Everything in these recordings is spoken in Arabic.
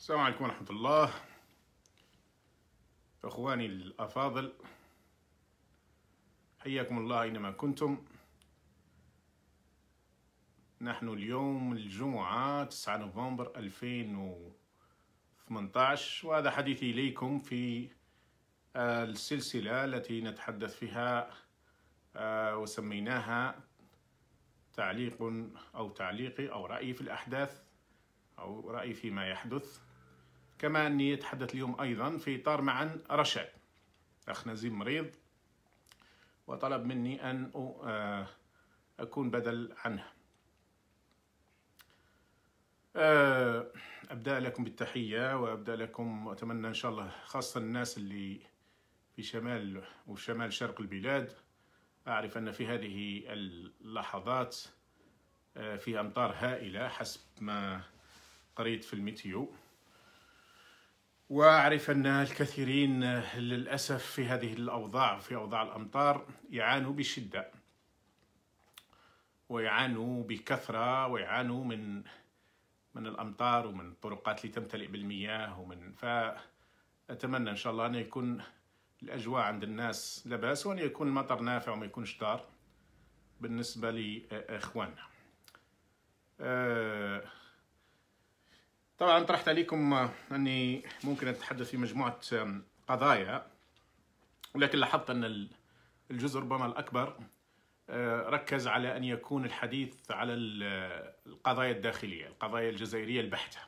السلام عليكم ورحمة الله أخواني الأفاضل حياكم الله أينما كنتم نحن اليوم الجمعة 9 نوفمبر 2018 وهذا حديثي إليكم في آه، السلسلة التي نتحدث فيها آه، وسميناها تعليق أو تعليقي أو رأيي في الأحداث أو رأيي فيما يحدث كما أني أتحدث اليوم أيضا في إطار معا رشاد أخ نزيم مريض وطلب مني أن آه، أكون بدل عنه آه، أبدأ لكم بالتحية وأبدأ لكم وأتمنى إن شاء الله خاصة الناس اللي في شمال وشمال شرق البلاد أعرف أن في هذه اللحظات آه، في أمطار هائلة حسب ما قريت في الميتيو واعرف ان الكثيرين للاسف في هذه الاوضاع في اوضاع الامطار يعانوا بشده ويعانوا بكثره ويعانوا من من الامطار ومن الطرقات اللي تمتلئ بالمياه ومن فاتمنى ان شاء الله ان يكون الاجواء عند الناس لباس وان يكون المطر نافع وما يكونش ضار بالنسبه لاخواننا أه طبعا طرحت عليكم آه، اني ممكن اتحدث في مجموعه قضايا ولكن لاحظت ان الجزء ربما الاكبر آه، ركز على ان يكون الحديث على آه، القضايا الداخليه، القضايا الجزائريه البحته.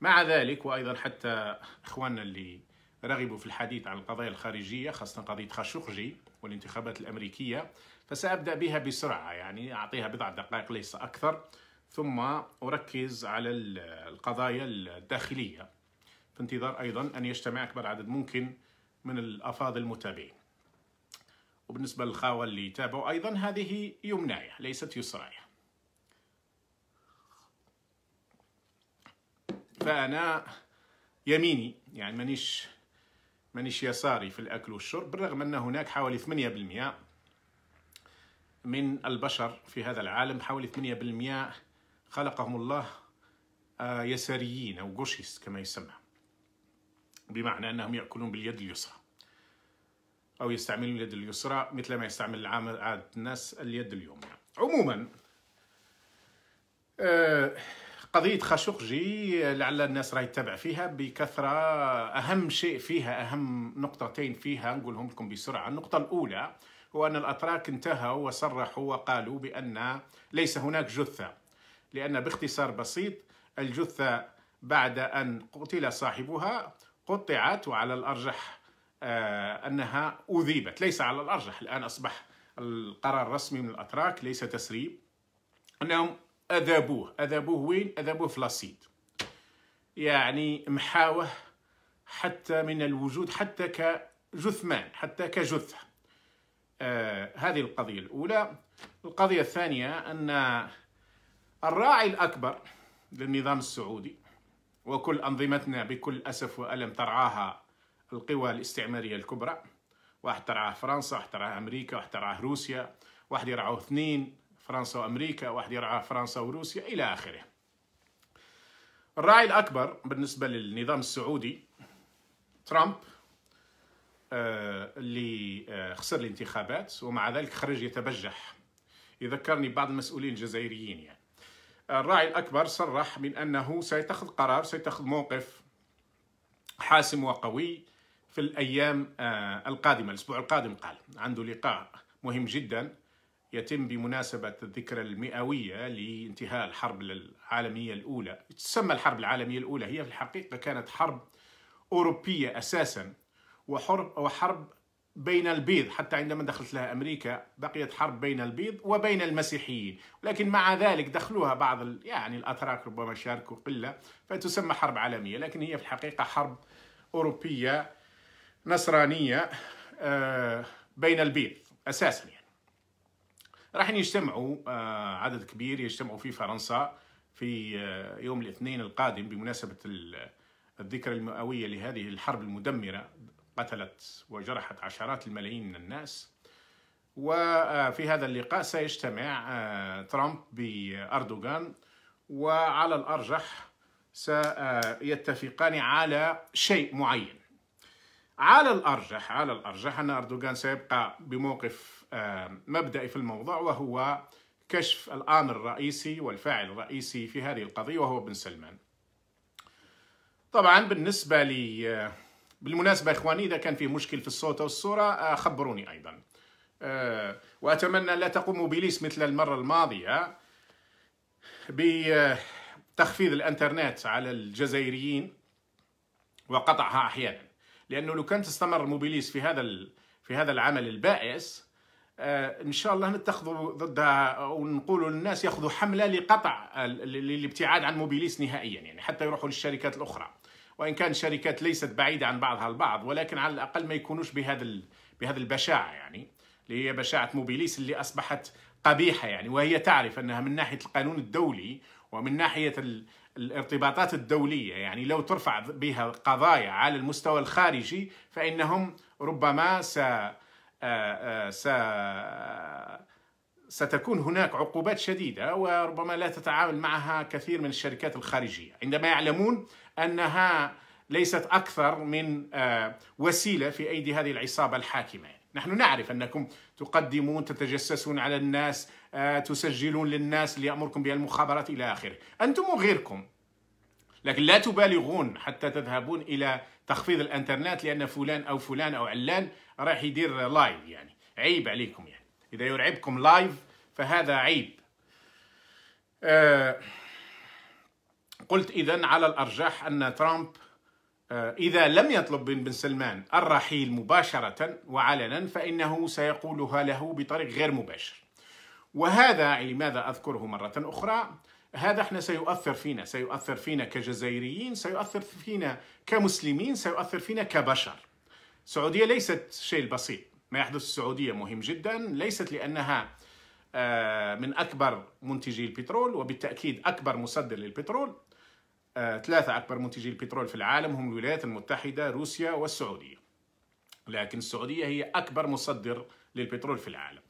مع ذلك وايضا حتى اخواننا اللي رغبوا في الحديث عن القضايا الخارجيه خاصه قضيه خاشقجي والانتخابات الامريكيه فسابدا بها بسرعه يعني اعطيها بضع دقائق ليس اكثر. ثم أركز على القضايا الداخلية في انتظار أيضا أن يجتمع أكبر عدد ممكن من الأفاضل المتابعين وبالنسبة للخاوة اللي تابعوا أيضا هذه يمناية ليست يسراية فأنا يميني يعني مانيش مانيش يساري في الأكل والشرب بالرغم أن هناك حوالي 8% من البشر في هذا العالم حوالي 8% خلقهم الله آه، يساريين أو جوشيس كما يسمى بمعنى أنهم يأكلون باليد اليسرى أو يستعملون اليد اليسرى مثل ما يستعمل عادة الناس اليد اليوم عموما آه، قضية خاشقجي لعل الناس راهي تتابع فيها بكثرة أهم شيء فيها أهم نقطتين فيها نقولهم لكم بسرعة النقطة الأولى هو أن الأتراك انتهوا وصرحوا وقالوا بأن ليس هناك جثة لأن باختصار بسيط الجثة بعد أن قتل صاحبها قطعت وعلى الأرجح آه، أنها أذيبت ليس على الأرجح الآن أصبح القرار الرسمي من الأتراك ليس تسريب أنهم أذابوه أذابوه وين؟ أذابوه في لاسيد يعني محاوه حتى من الوجود حتى كجثمان حتى كجثة آه هذه القضية الأولى القضية الثانية أن الراعي الأكبر للنظام السعودي وكل أنظمتنا بكل أسف وألم ترعاها القوى الاستعمارية الكبرى واحد ترعاه فرنسا واحد ترعاه أمريكا واحد ترعاه روسيا واحد يرعاه اثنين فرنسا وأمريكا واحد يرعاه فرنسا وروسيا إلى آخره الراعي الأكبر بالنسبة للنظام السعودي ترامب آه، اللي آه، خسر الانتخابات ومع ذلك خرج يتبجح يذكرني بعض المسؤولين الجزائريين يعني الراعي الأكبر صرح من أنه سيتخذ قرار سيتخذ موقف حاسم وقوي في الأيام آه، القادمة الأسبوع القادم قال عنده لقاء مهم جدا يتم بمناسبة الذكرى المئوية لانتهاء الحرب العالمية الأولى تسمى الحرب العالمية الأولى هي في الحقيقة كانت حرب أوروبية أساسا وحرب, وحرب بين البيض حتى عندما دخلت لها أمريكا بقيت حرب بين البيض وبين المسيحيين لكن مع ذلك دخلوها بعض يعني الأتراك ربما شاركوا قلة فتسمى حرب عالمية لكن هي في الحقيقة حرب أوروبية نصرانية آه، بين البيض أساسا يعني راح يجتمعوا آه، عدد كبير يجتمعوا في فرنسا في آه، يوم الاثنين القادم بمناسبة الذكرى المئوية لهذه الحرب المدمرة قتلت وجرحت عشرات الملايين من الناس وفي هذا اللقاء سيجتمع آه، ترامب بأردوغان وعلى الأرجح سيتفقان على شيء معين على الأرجح على الأرجح أن أردوغان سيبقى بموقف آه، مبدئي في الموضوع وهو كشف الآمر الرئيسي والفاعل الرئيسي في هذه القضية وهو بن سلمان طبعا بالنسبة لي آه، بالمناسبة إخواني إذا كان فيه مشكل في الصوت أو الصورة آه، خبروني أيضا آه، وأتمنى لا تقوموا بليس مثل المرة الماضية بتخفيض الانترنت على الجزائريين وقطعها احيانا لانه لو كانت تستمر موبيليس في هذا في هذا العمل البائس آه، ان شاء الله نتخذوا ضدها ونقولوا للناس ياخذوا حمله لقطع للابتعاد عن موبيليس نهائيا يعني حتى يروحوا للشركات الاخرى وان كان الشركات ليست بعيده عن بعضها البعض ولكن على الاقل ما يكونوش بهذا بهذا البشاعه يعني اللي هي بشاعه موبيليس اللي اصبحت قبيحه يعني وهي تعرف انها من ناحيه القانون الدولي ومن ناحيه الارتباطات الدوليه يعني لو ترفع بها قضايا على المستوى الخارجي فانهم ربما س س ستكون هناك عقوبات شديدة وربما لا تتعامل معها كثير من الشركات الخارجية عندما يعلمون أنها ليست أكثر من آه، وسيلة في أيدي هذه العصابة الحاكمة نحن نعرف أنكم تقدمون تتجسسون على الناس آه، تسجلون للناس ليأمركم بالمخابرات إلى آخره أنتم وغيركم لكن لا تبالغون حتى تذهبون إلى تخفيض الانترنت لأن فلان أو فلان أو علان راح يدير لايف يعني عيب عليكم يعني إذا يرعبكم لايف فهذا عيب آه قلت إذا على الأرجح أن ترامب آه، إذا لم يطلب بن بن سلمان الرحيل مباشرة وعلنا فإنه سيقولها له بطريق غير مباشر وهذا لماذا يعني أذكره مرة أخرى هذا احنا سيؤثر فينا سيؤثر فينا كجزائريين سيؤثر فينا كمسلمين سيؤثر فينا كبشر السعودية ليست شيء بسيط ما يحدث في السعودية مهم جدا ليست لأنها آه، من أكبر منتجي البترول وبالتأكيد أكبر مصدر للبترول آه، ثلاثة أكبر منتجي البترول في العالم هم الولايات المتحدة روسيا والسعودية لكن السعودية هي أكبر مصدر للبترول في العالم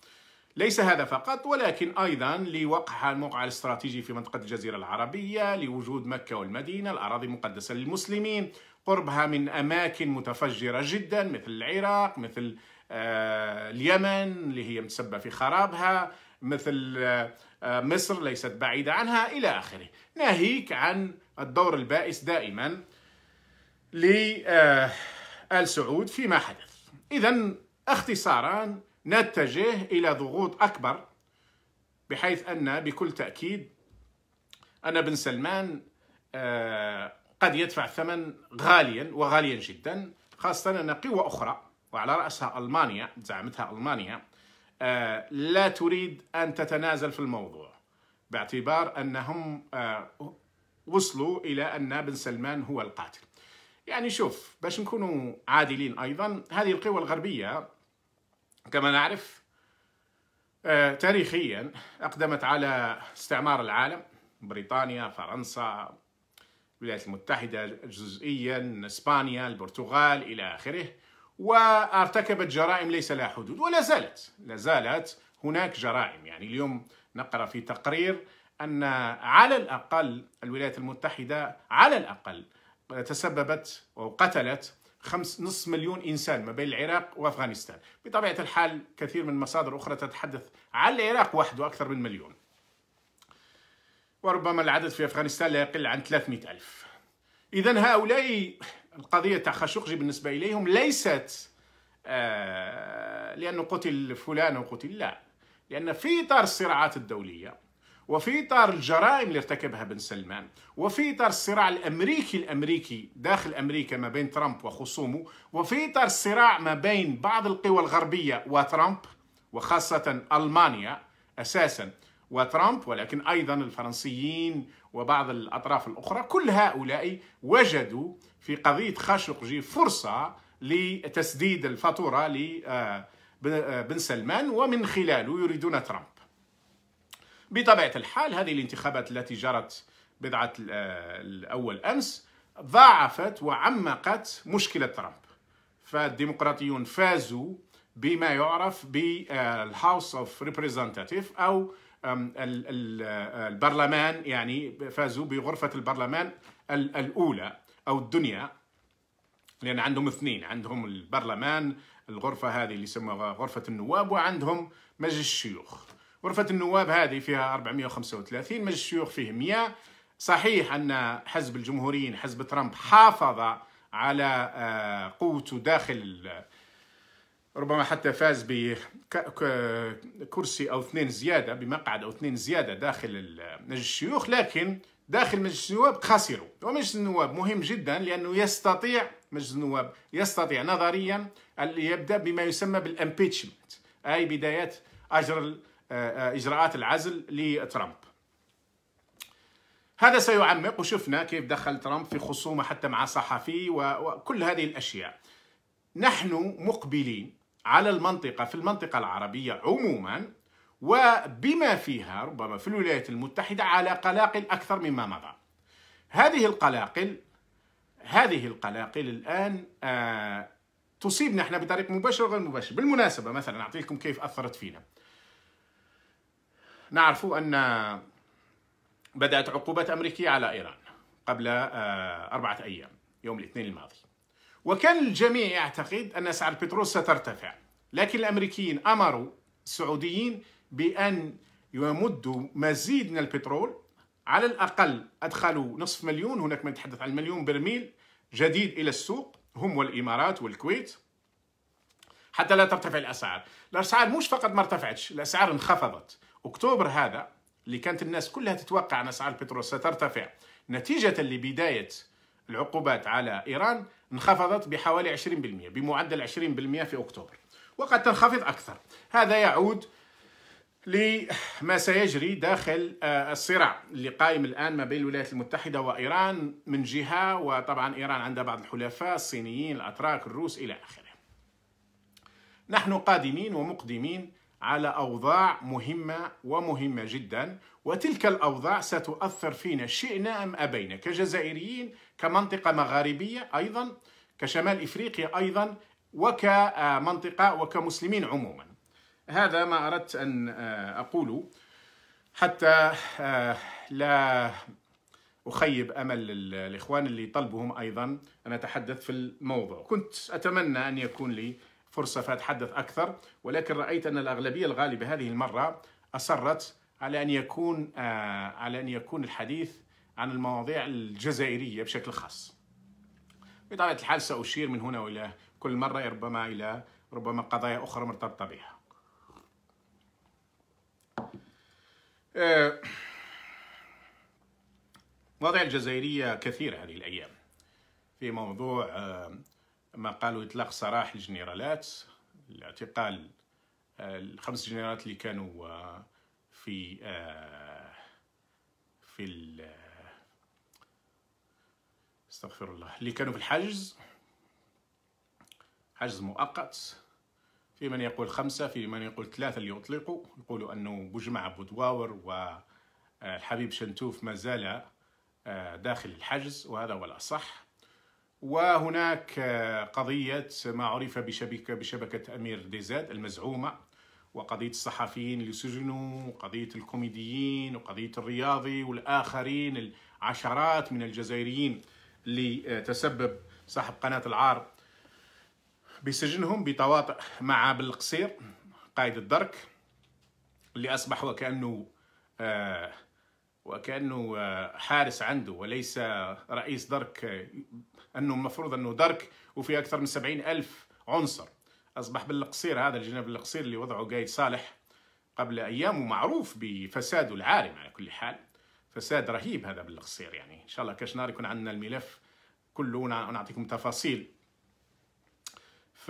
ليس هذا فقط ولكن أيضا لوقعها الموقع الاستراتيجي في منطقة الجزيرة العربية لوجود مكة والمدينة الأراضي المقدسة للمسلمين قربها من أماكن متفجرة جدا مثل العراق مثل آه، اليمن اللي هي متسبة في خرابها مثل آه، آه، مصر ليست بعيدة عنها إلى آخره ناهيك عن الدور البائس دائما لآل آه، سعود فيما حدث إذا اختصارا نتجه إلى ضغوط أكبر بحيث أن بكل تأكيد أن بن سلمان قد يدفع ثمن غاليا وغاليا جدا خاصة أن قوى أخرى وعلى رأسها ألمانيا زعمتها ألمانيا آه، لا تريد أن تتنازل في الموضوع باعتبار أنهم آه، وصلوا إلى أن بن سلمان هو القاتل يعني شوف باش نكونوا عادلين أيضا هذه القوى الغربية كما نعرف آه، تاريخيا أقدمت على استعمار العالم بريطانيا فرنسا الولايات المتحدة جزئيا إسبانيا البرتغال إلى آخره وارتكبت جرائم ليس لها حدود ولا زالت لا زالت هناك جرائم يعني اليوم نقرأ في تقرير أن على الأقل الولايات المتحدة على الأقل تسببت وقتلت خمس نصف مليون إنسان ما بين العراق وأفغانستان بطبيعة الحال كثير من مصادر أخرى تتحدث على العراق وحده أكثر من مليون وربما العدد في أفغانستان لا يقل عن 300 ألف إذا هؤلاء القضية تاع خاشقجي بالنسبة إليهم ليست آه، لأنه قتل فلان وقتل لا لأن في إطار الصراعات الدولية وفي إطار الجرائم اللي ارتكبها بن سلمان وفي إطار الصراع الأمريكي الأمريكي داخل أمريكا ما بين ترامب وخصومه وفي إطار الصراع ما بين بعض القوى الغربية وترامب وخاصة ألمانيا أساساً وترامب ولكن ايضا الفرنسيين وبعض الاطراف الاخرى كل هؤلاء وجدوا في قضية خاشقجي فرصة لتسديد الفاتورة لبن آه، آه، سلمان ومن خلاله يريدون ترامب بطبيعة الحال هذه الانتخابات التي جرت بضعة آه، الأول أمس ضاعفت وعمقت مشكلة ترامب فالديمقراطيون فازوا بما يعرف بالهاوس اوف ريبريزنتاتيف او البرلمان يعني فازوا بغرفة البرلمان الأولى او الدنيا لان عندهم اثنين عندهم البرلمان الغرفه هذه اللي يسموها غرفه النواب وعندهم مجلس الشيوخ غرفه النواب هذه فيها 435 مجلس الشيوخ فيه 100 صحيح ان حزب الجمهوريين حزب ترامب حافظ على آه، قوته داخل ربما حتى فاز بكرسي او اثنين زياده بمقعد او اثنين زياده داخل مجلس الشيوخ لكن داخل مجلس النواب خسروا ومجلس النواب مهم جدا لأنه يستطيع مجلس النواب يستطيع نظريا أن يبدأ بما يسمى بالامبيتشمنت أي بداية أجر آه، آه، إجراءات العزل لترامب هذا سيعمق وشفنا كيف دخل ترامب في خصومة حتى مع صحفي وكل هذه الأشياء نحن مقبلين على المنطقة في المنطقة العربية عموما وبما فيها ربما في الولايات المتحدة على قلاقل أكثر مما مضى هذه القلاقل هذه القلاقل الآن آه تصيبنا احنا بطريق مباشر وغير مباشر بالمناسبة مثلا أعطيكم كيف أثرت فينا نعرف أن بدأت عقوبات أمريكية على إيران قبل آه أربعة أيام يوم الاثنين الماضي وكان الجميع يعتقد أن سعر البترول سترتفع لكن الأمريكيين أمروا السعوديين بأن يمدوا مزيد من البترول على الأقل أدخلوا نصف مليون هناك من يتحدث عن مليون برميل جديد إلى السوق هم والإمارات والكويت حتى لا ترتفع الأسعار الأسعار مش فقط ما ارتفعتش الأسعار انخفضت أكتوبر هذا اللي كانت الناس كلها تتوقع أن أسعار البترول سترتفع نتيجة لبداية العقوبات على إيران انخفضت بحوالي 20% بمعدل 20% في أكتوبر وقد تنخفض أكثر هذا يعود لما سيجري داخل آه، الصراع اللي قائم الآن ما بين الولايات المتحدة وإيران من جهة وطبعا إيران عندها بعض الحلفاء الصينيين الأتراك الروس إلى آخره نحن قادمين ومقدمين على أوضاع مهمة ومهمة جدا وتلك الأوضاع ستؤثر فينا شئنا أم أبينا كجزائريين كمنطقة مغاربية أيضا كشمال إفريقيا أيضا وكمنطقة وكمسلمين عموما هذا ما أردت أن آه، أقوله حتى آه، لا أخيب أمل الإخوان اللي طلبهم أيضا أن أتحدث في الموضوع كنت أتمنى أن يكون لي فرصة فأتحدث أكثر ولكن رأيت أن الأغلبية الغالبة هذه المرة أصرت على أن يكون آه، على أن يكون الحديث عن المواضيع الجزائرية بشكل خاص بطبيعة الحال سأشير من هنا وإلى كل مرة ربما إلى ربما قضايا أخرى مرتبطة بها مواضيع آه، الجزائرية كثيرة هذه الأيام في موضوع آه، ما قالوا إطلاق سراح الجنرالات الاعتقال آه، الخمس جنرالات اللي كانوا في في ال استغفر الله اللي كانوا في الحجز حجز مؤقت في من يقول خمسة في من يقول ثلاثة اللي أطلقوا يقولوا أنه بجمع بودواور والحبيب آه، شنتوف ما زال آه، داخل الحجز وهذا هو الأصح وهناك آه، قضية ما عرف بشبكة, بشبكة أمير ديزاد المزعومة وقضية الصحفيين اللي سجنوا وقضية الكوميديين وقضية الرياضي والآخرين العشرات من الجزائريين اللي تسبب صاحب قناة العار بسجنهم بتواطئ مع بالقصير قائد الدرك اللي أصبح وكأنه آه، وكأنه آه، حارس عنده وليس رئيس درك آه، أنه المفروض أنه درك وفيه أكثر من سبعين ألف عنصر أصبح بالقصير هذا الجناب القصير اللي وضعه قايد صالح قبل أيام ومعروف بفساده العارم على كل حال فساد رهيب هذا بالقصير يعني إن شاء الله كاش نهار يكون عندنا الملف كله ونعطيكم تفاصيل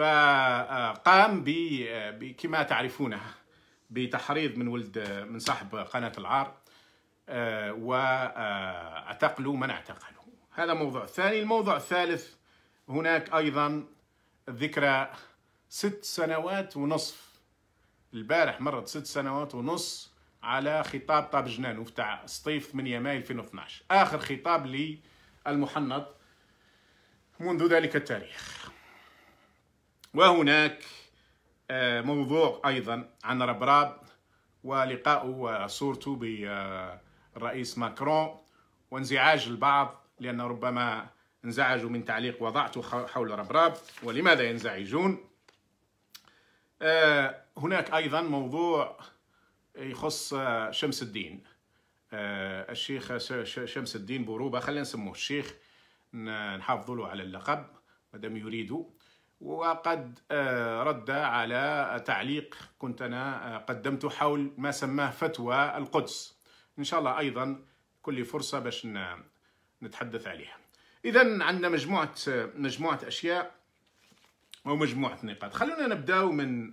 فقام كما تعرفونه بتحريض من ولد من صاحب قناة العار آه، واعتقلوا من اعتقلوا هذا موضوع ثاني الموضوع الثالث هناك أيضا ذكرى ست سنوات ونصف البارح مرت ست سنوات ونص على خطاب طاب جنانو تاع سطيف 8 ماي 2012 آخر خطاب للمحنط منذ ذلك التاريخ وهناك آه، موضوع أيضا عن ربراب ولقاء وصورته بالرئيس ماكرون وانزعاج البعض لأن ربما انزعجوا من تعليق وضعته حول ربراب ولماذا ينزعجون آه، هناك أيضا موضوع يخص آه، شمس الدين الشيخ شمس الدين بوروبة خلينا نسموه الشيخ نحافظ له على اللقب مادام يريدوا وقد آه، رد على تعليق كنت أنا آه، قدمته حول ما سماه فتوى القدس إن شاء الله أيضا كل فرصة باش نتحدث عليها إذا عندنا مجموعة آه، مجموعة أشياء أو مجموعة نقاط خلونا نبدأ من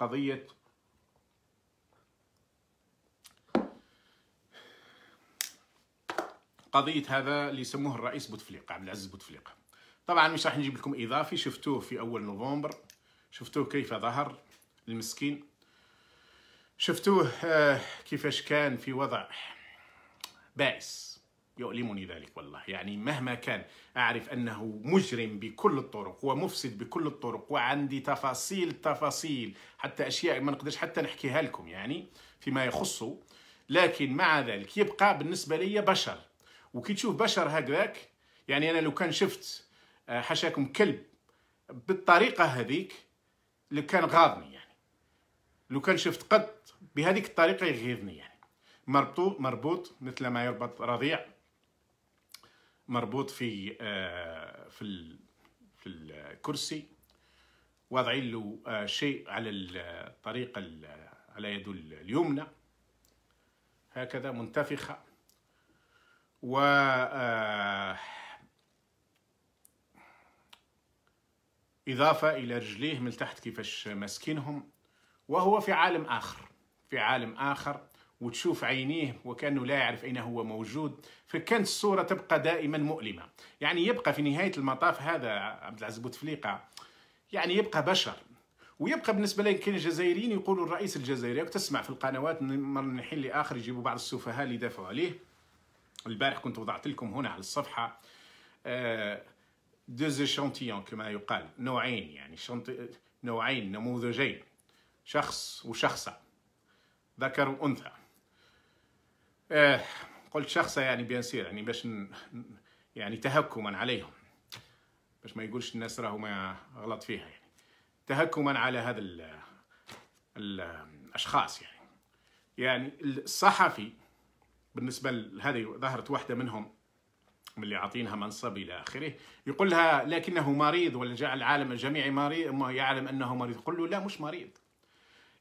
قضية قضية هذا اللي يسموه الرئيس بوتفليقة عبد العزيز بوتفليقة طبعا مش راح نجيب لكم اضافي شفتوه في اول نوفمبر شفتوه كيف ظهر المسكين شفتوه آه، كيفاش كان في وضع بائس يؤلمني ذلك والله يعني مهما كان أعرف أنه مجرم بكل الطرق ومفسد بكل الطرق وعندي تفاصيل تفاصيل حتى أشياء ما نقدرش حتى نحكيها لكم يعني فيما يخصه لكن مع ذلك يبقى بالنسبة لي بشر وكي تشوف بشر هكذاك يعني أنا لو كان شفت آه، حشاكم كلب بالطريقه هذيك اللي كان غاضني يعني لو كان شفت قط بهذيك الطريقه يغيظني يعني مربوط مربوط مثل ما يربط رضيع مربوط في آه في ال في الكرسي واضعين له آه شيء على الطريقه على يده اليمنى هكذا منتفخه و آه إضافة إلى رجليه من تحت كيفاش ماسكينهم وهو في عالم آخر في عالم آخر وتشوف عينيه وكأنه لا يعرف أين هو موجود فكانت الصورة تبقى دائما مؤلمة يعني يبقى في نهاية المطاف هذا عبد العزيز بوتفليقة يعني يبقى بشر ويبقى بالنسبه لي كاين الجزائريين يقولوا الرئيس الجزائري وتسمع في القنوات من الحين لاخر يجيبوا بعض السفهاء اللي دافعوا عليه البارح كنت وضعت لكم هنا على الصفحه آه دوز اشانتيون كما يقال نوعين يعني شنط... نوعين نموذجين شخص وشخصة ذكر وأنثى آه قلت شخصة يعني بينسير يعني باش ن... يعني تهكما عليهم باش ما يقولش الناس راهو ما غلط فيها يعني تهكما على هذا ال... الأشخاص يعني يعني الصحفي بالنسبة لهذه ظهرت واحدة منهم من اللي عاطينها منصب الى اخره يقول لها لكنه مريض جعل العالم الجميع مريض يعلم انه مريض قل له لا مش مريض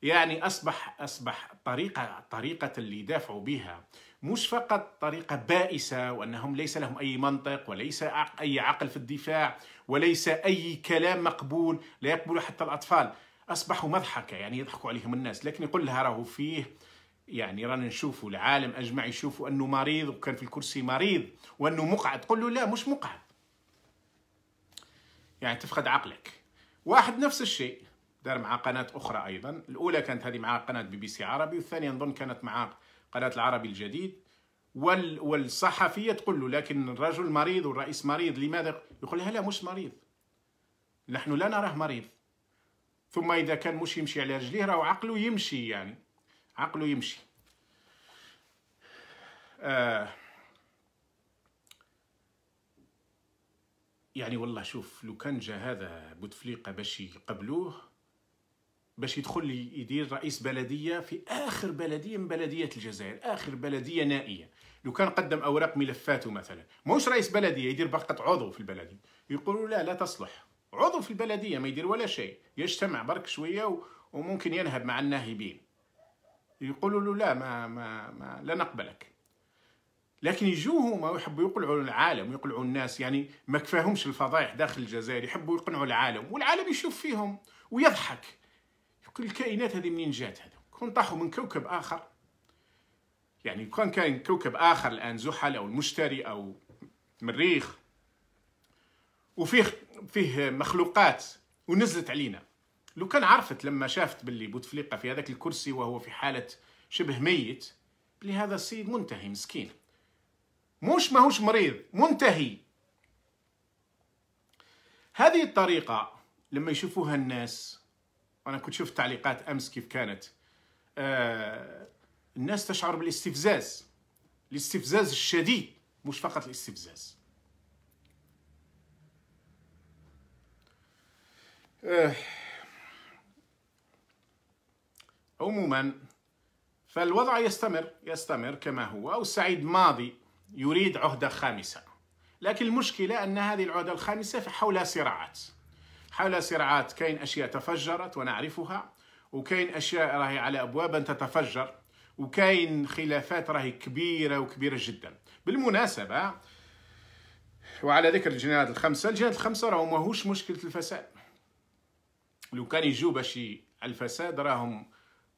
يعني اصبح اصبح طريقه طريقه اللي يدافعوا بها مش فقط طريقه بائسه وانهم ليس لهم اي منطق وليس اي عقل في الدفاع وليس اي كلام مقبول لا يقبله حتى الاطفال اصبحوا مضحكه يعني يضحكوا عليهم الناس لكن يقول لها راهو فيه يعني رانا نشوفوا العالم اجمع يشوفوا انه مريض وكان في الكرسي مريض وانه مقعد قل له لا مش مقعد يعني تفقد عقلك واحد نفس الشيء دار مع قناة أخرى أيضا الأولى كانت هذه مع قناة بي بي سي عربي والثانية نظن كانت مع قناة العربي الجديد وال... والصحفية تقول له لكن الرجل مريض والرئيس مريض لماذا يقول لها لا مش مريض نحن لا نراه مريض ثم إذا كان مش يمشي على رجليه راه عقله يمشي يعني عقله يمشي آه يعني والله شوف لو كان جا هذا بوتفليقه باش يقبلوه باش يدخل يدير رئيس بلديه في اخر بلديه من بلديات الجزائر اخر بلديه نائيه لو كان قدم اوراق ملفاته مثلا موش رئيس بلديه يدير فقط عضو في البلديه يقولوا لا لا تصلح عضو في البلديه ما يدير ولا شيء يجتمع برك شويه وممكن ينهب مع الناهبين يقولوا له لا ما ما, ما لا نقبلك لكن يجوا هما ويحبوا يقلعوا العالم ويقلعوا الناس يعني ما كفاهمش الفضايح داخل الجزائر يحبوا يقنعوا العالم والعالم يشوف فيهم ويضحك كل الكائنات هذه منين جات هذا كون طاحوا من كوكب اخر يعني كون كان كوكب اخر الان زحل او المشتري او مريخ وفيه فيه مخلوقات ونزلت علينا لو كان عرفت لما شافت باللي بوتفليقه في هذاك الكرسي وهو في حاله شبه ميت بلي هذا السيد منتهي مسكين مش ماهوش مريض منتهي هذه الطريقة لما يشوفوها الناس وأنا كنت شفت تعليقات أمس كيف كانت آه الناس تشعر بالاستفزاز الاستفزاز الشديد مش فقط الاستفزاز آه عموما فالوضع يستمر يستمر كما هو أو السعيد ماضي يريد عهدة خامسة لكن المشكلة أن هذه العهدة الخامسة حول صراعات حولها صراعات كاين أشياء تفجرت ونعرفها وكاين أشياء راهي على أبواب أن تتفجر وكاين خلافات راهي كبيرة وكبيرة جدا بالمناسبة وعلى ذكر الجنايات الخمسة الجنايات الخمسة راهو ماهوش مشكلة الفساد لو كان يجوا باش الفساد راهم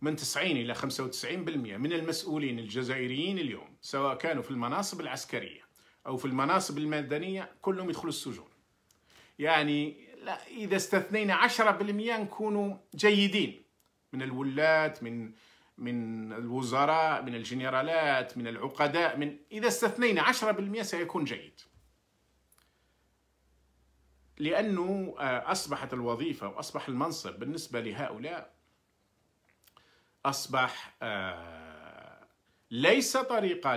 من 90 إلى 95% من المسؤولين الجزائريين اليوم سواء كانوا في المناصب العسكرية أو في المناصب المدنية كلهم يدخلوا السجون يعني لا إذا استثنينا 10% نكونوا جيدين من الولاة من من الوزراء من الجنرالات من العقداء من إذا استثنينا 10% سيكون جيد لأنه آه، أصبحت الوظيفة وأصبح المنصب بالنسبة لهؤلاء أصبح آه، ليس طريقة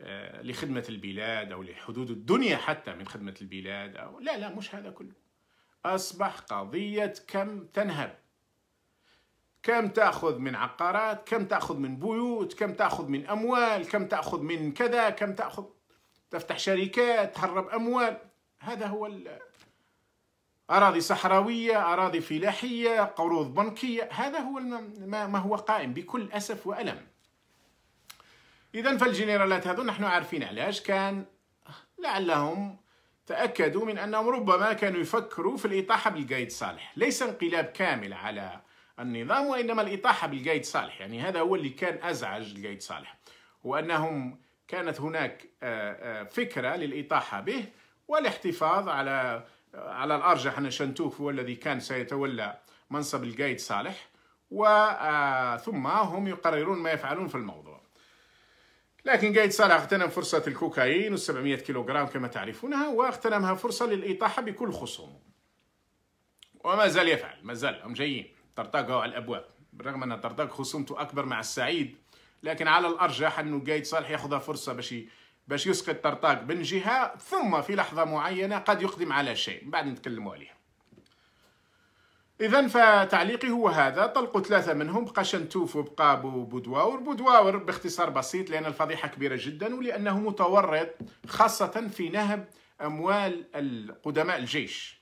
آه، لخدمة البلاد أو لحدود الدنيا حتى من خدمة البلاد أو لا لا مش هذا كله أصبح قضية كم تنهب كم تأخذ من عقارات كم تأخذ من بيوت كم تأخذ من أموال كم تأخذ من كذا كم تأخذ تفتح شركات تهرب أموال هذا هو أراضي صحراوية أراضي فلاحية قروض بنكية هذا هو ما هو قائم بكل أسف وألم إذا فالجنرالات هذو نحن عارفين علاش كان لعلهم تأكدوا من أنهم ربما كانوا يفكروا في الإطاحة بالقايد صالح ليس انقلاب كامل على النظام وإنما الإطاحة بالقايد صالح يعني هذا هو اللي كان أزعج القايد صالح وأنهم كانت هناك آه، آه، فكرة للإطاحة به والاحتفاظ على على الأرجح أن شنتوف هو الذي كان سيتولى منصب القايد صالح وثم آه، هم يقررون ما يفعلون في الموضوع لكن قايد صالح اغتنم فرصة الكوكايين و700 كيلوغرام كما تعرفونها واغتنمها فرصة للإطاحة بكل خصومه وما زال يفعل ما زال هم جايين طرطاقوا على الأبواب بالرغم أن طرطاق خصومته أكبر مع السعيد لكن على الأرجح أنه قايد صالح يأخذها فرصة باش باش يسقط طرطاق بن جهة ثم في لحظة معينة قد يقدم على شيء بعد نتكلموا عليه إذا فتعليقي هو هذا طلقوا ثلاثة منهم بقى شنتوف وبقى بودواور بودواور باختصار بسيط لأن الفضيحة كبيرة جدا ولأنه متورط خاصة في نهب أموال قدماء الجيش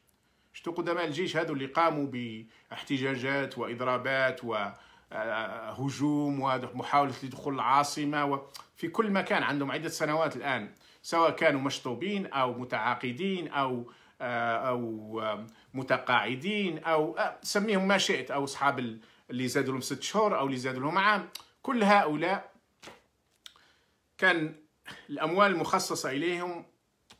شتو قدماء الجيش هذو اللي قاموا باحتجاجات وإضرابات و هجوم ومحاولة لدخول العاصمة في كل مكان عندهم عدة سنوات الآن سواء كانوا مشطوبين أو متعاقدين أو آه، أو متقاعدين أو آه، سميهم ما شئت أو أصحاب اللي زادوا لهم ست شهور أو اللي زادوا لهم عام كل هؤلاء كان الأموال المخصصة إليهم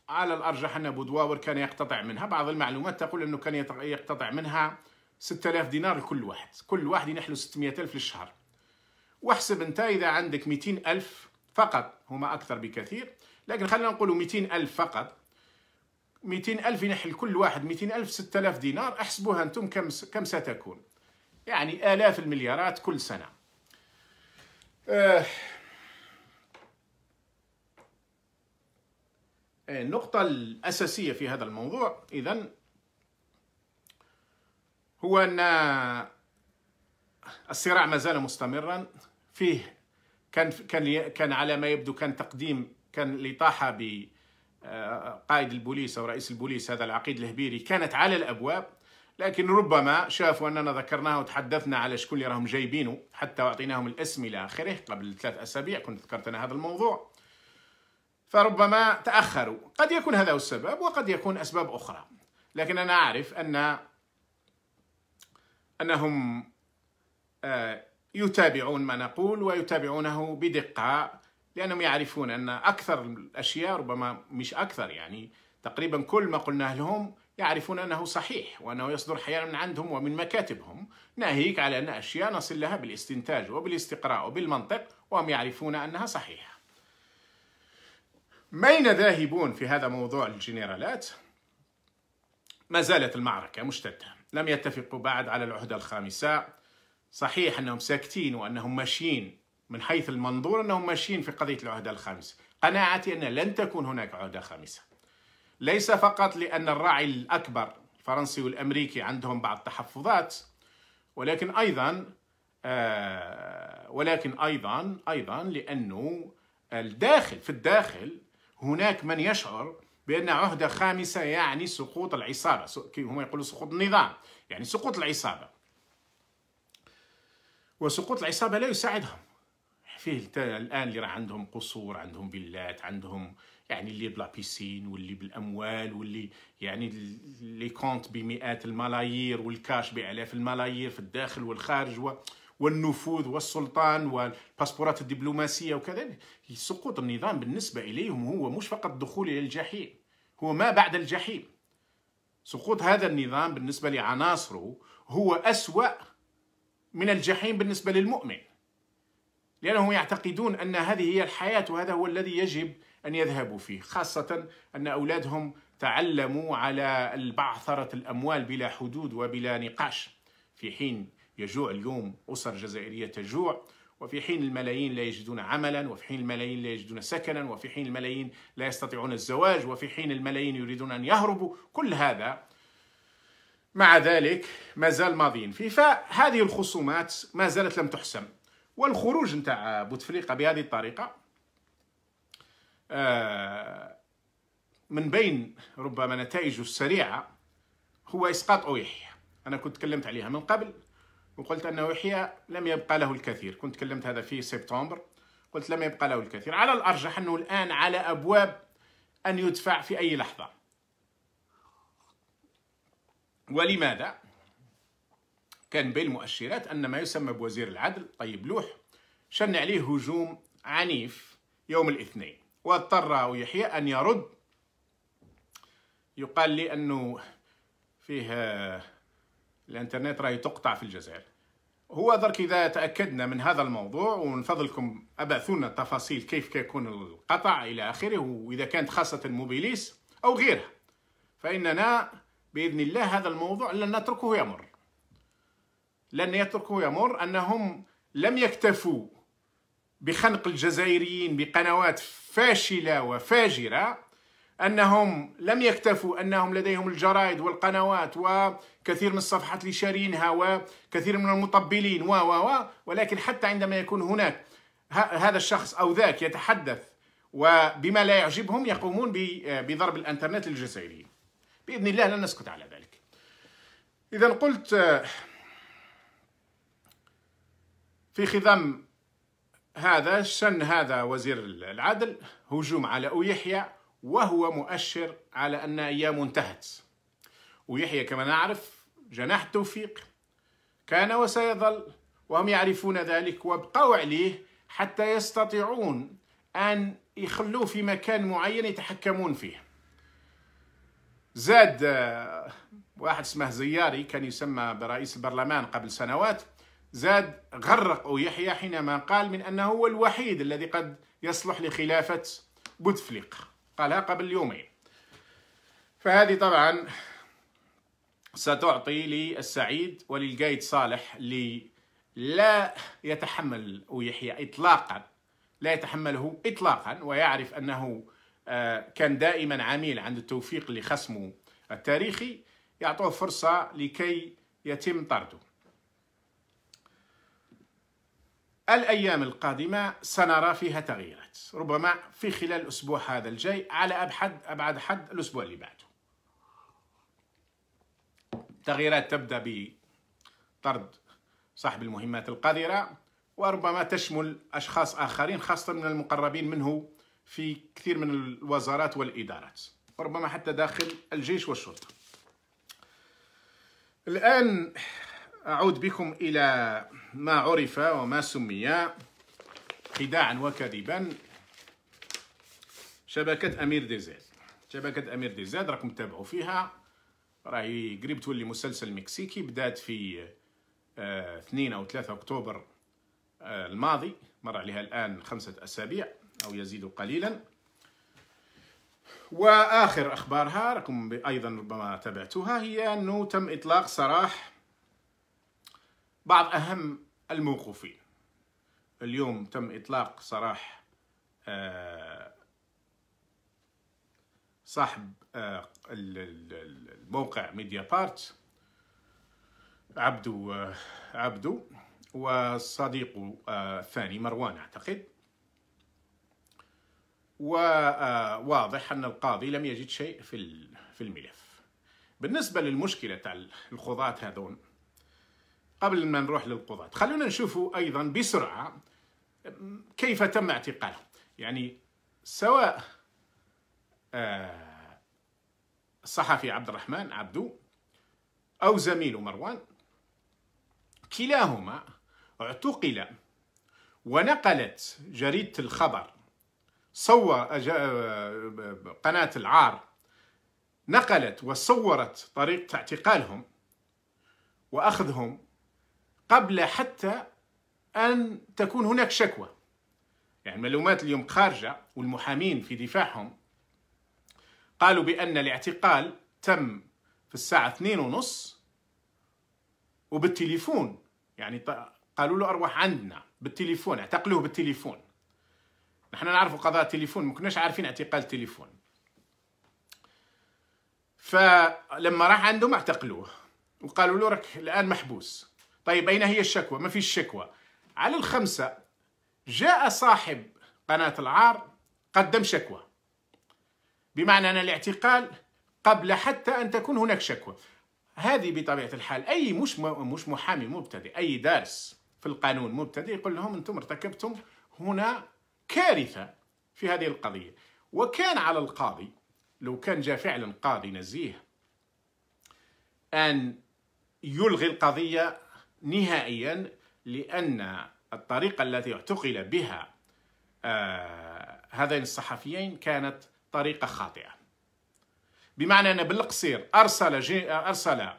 على الأرجح أن بودواور كان يقتطع منها بعض المعلومات تقول أنه كان يقتطع منها 6000 دينار لكل واحد كل واحد ينحلو الف للشهر واحسب انت اذا عندك الف فقط هما اكثر بكثير لكن خلينا نقولوا الف فقط الف ينحل كل واحد الف 6000 دينار احسبوها انتم كم كم ستكون يعني آلاف المليارات كل سنة آه, آه، النقطة الأساسية في هذا الموضوع إذا هو أن الصراع ما زال مستمرا فيه كان كان كان على ما يبدو كان تقديم كان الإطاحة بقائد آه، البوليس أو رئيس البوليس هذا العقيد الهبيري كانت على الأبواب لكن ربما شافوا أننا ذكرناها وتحدثنا على شكون اللي راهم جايبينه حتى وأعطيناهم الاسم إلى آخره قبل ثلاث أسابيع كنت ذكرت أنا هذا الموضوع فربما تأخروا قد يكون هذا هو السبب وقد يكون أسباب أخرى لكن أنا أعرف أن أنهم آه، يتابعون ما نقول ويتابعونه بدقة لأنهم يعرفون أن أكثر الأشياء ربما مش أكثر يعني تقريبا كل ما قلناه لهم يعرفون أنه صحيح وأنه يصدر أحيانا من عندهم ومن مكاتبهم ناهيك على أن أشياء نصل لها بالاستنتاج وبالاستقراء وبالمنطق وهم يعرفون أنها صحيحة أين ذاهبون في هذا موضوع الجنرالات؟ ما زالت المعركة مشتدة لم يتفقوا بعد على العهدة الخامسة صحيح أنهم ساكتين وأنهم ماشيين من حيث المنظور أنهم ماشيين في قضية العهدة الخامسة قناعتي أن لن تكون هناك عهدة خامسة ليس فقط لأن الراعي الأكبر الفرنسي والأمريكي عندهم بعض التحفظات ولكن أيضا آه ولكن أيضا أيضا لأنه الداخل في الداخل هناك من يشعر بأن عهدة خامسة يعني سقوط العصابة هم يقولوا سقوط النظام يعني سقوط العصابة وسقوط العصابة لا يساعدهم فيه الآن اللي راه عندهم قصور عندهم فيلات عندهم يعني اللي بلا بيسين واللي بالاموال واللي يعني لي كونت بمئات الملايير والكاش بالاف الملايير في الداخل والخارج و والنفوذ والسلطان والباسبورات الدبلوماسيه وكذا سقوط النظام بالنسبه اليهم هو مش فقط دخول الى الجحيم هو ما بعد الجحيم سقوط هذا النظام بالنسبة لعناصره هو أسوأ من الجحيم بالنسبة للمؤمن لأنهم يعتقدون أن هذه هي الحياة وهذا هو الذي يجب أن يذهبوا فيه خاصة أن أولادهم تعلموا على البعثرة الأموال بلا حدود وبلا نقاش في حين يجوع اليوم أسر جزائرية تجوع وفي حين الملايين لا يجدون عملا وفي حين الملايين لا يجدون سكنا وفي حين الملايين لا يستطيعون الزواج وفي حين الملايين يريدون أن يهربوا كل هذا مع ذلك ما زال ماضيين في فهذه الخصومات ما زالت لم تحسم والخروج نتاع بوتفليقه بهذه الطريقه آه، من بين ربما نتائجه السريعه هو اسقاط اويحيا انا كنت تكلمت عليها من قبل وقلت أنه يحيى لم يبقى له الكثير كنت تكلمت هذا في سبتمبر قلت لم يبقى له الكثير على الأرجح أنه الآن على أبواب أن يدفع في أي لحظة ولماذا؟ كان بين المؤشرات أن ما يسمى بوزير العدل طيب لوح شن عليه هجوم عنيف يوم الاثنين واضطر يحيى أن يرد يقال لي أنه فيه آه، الانترنت راهي تقطع في الجزائر هو درك اذا تاكدنا من هذا الموضوع ومن فضلكم ابعثوا لنا التفاصيل كيف كيكون القطع الى اخره واذا كانت خاصه موبيليس او غيرها فاننا باذن الله هذا الموضوع لن نتركه يمر لن يتركه يمر انهم لم يكتفوا بخنق الجزائريين بقنوات فاشله وفاجره انهم لم يكتفوا انهم لديهم الجرائد والقنوات وكثير من الصفحات اللي شارينها وكثير من المطبلين و و ولكن حتى عندما يكون هناك هذا الشخص او ذاك يتحدث وبما لا يعجبهم يقومون بضرب الانترنت للجزائريين. باذن الله لن نسكت على ذلك. اذا قلت في خضم هذا شن هذا وزير العدل هجوم على أو يحيى وهو مؤشر على أن أيامه انتهت ويحيى كما نعرف جناح التوفيق كان وسيظل وهم يعرفون ذلك وابقوا عليه حتى يستطيعون أن يخلوه في مكان معين يتحكمون فيه زاد آه، واحد اسمه زياري كان يسمى برئيس البرلمان قبل سنوات زاد غرق يحيى حينما قال من أنه هو الوحيد الذي قد يصلح لخلافة بوتفليقه قالها قبل يومين فهذه طبعا ستعطي للسعيد وللقايد صالح اللي لا يتحمل ويحيى إطلاقا لا يتحمله إطلاقا ويعرف أنه آه، كان دائما عميل عند التوفيق لخصمه التاريخي يعطوه فرصة لكي يتم طرده الأيام القادمة سنرى فيها تغييرات ربما في خلال الأسبوع هذا الجاي على أبعد أبعد حد الأسبوع اللي بعده تغييرات تبدأ بطرد صاحب المهمات القذرة وربما تشمل أشخاص آخرين خاصة من المقربين منه في كثير من الوزارات والإدارات وربما حتى داخل الجيش والشرطة الآن أعود بكم إلى ما عرف وما سمي خداعا وكذبا شبكة أمير ديزاد شبكة أمير ديزاد راكم تابعوا فيها راهي قريب تولي مسلسل مكسيكي بدات في آه 2 أو 3 أكتوبر آه، الماضي مر عليها الآن خمسة أسابيع أو يزيد قليلا وآخر أخبارها راكم أيضا ربما تابعتوها هي أنه تم إطلاق سراح بعض أهم الموقوفين اليوم تم إطلاق سراح آه، صاحب آه، الموقع ميديا بارت عبدو آه، عبدو وصديقه الثاني مروان أعتقد وواضح أن القاضي لم يجد شيء في الملف بالنسبة للمشكلة تاع هذون قبل ما نروح للقضاة خلونا نشوفوا أيضا بسرعة كيف تم اعتقالهم يعني سواء آه، الصحفي عبد الرحمن عبدو أو زميله مروان كلاهما اعتقل ونقلت جريدة الخبر صور آه، آه، قناة العار نقلت وصورت طريقة اعتقالهم وأخذهم قبل حتى أن تكون هناك شكوى يعني المعلومات اليوم خارجة والمحامين في دفاعهم قالوا بأن الاعتقال تم في الساعة اثنين ونص وبالتليفون يعني قالوا له أرواح عندنا بالتليفون اعتقلوه بالتليفون نحن نعرف قضاء التليفون ما كناش عارفين اعتقال التليفون فلما راح عندهم اعتقلوه وقالوا له راك الان محبوس طيب أين هي الشكوى؟ ما فيش شكوى على الخمسة جاء صاحب قناة العار قدم شكوى بمعنى أن الاعتقال قبل حتى أن تكون هناك شكوى هذه بطبيعة الحال أي مش مش محامي مبتدئ أي دارس في القانون مبتدئ يقول لهم أنتم ارتكبتم هنا كارثة في هذه القضية وكان على القاضي لو كان جاء فعلا قاضي نزيه أن يلغي القضية نهائيا لأن الطريقة التي اعتقل بها آه، هذين الصحفيين كانت طريقة خاطئة بمعنى أن بالقصير أرسل جي أرسل آه،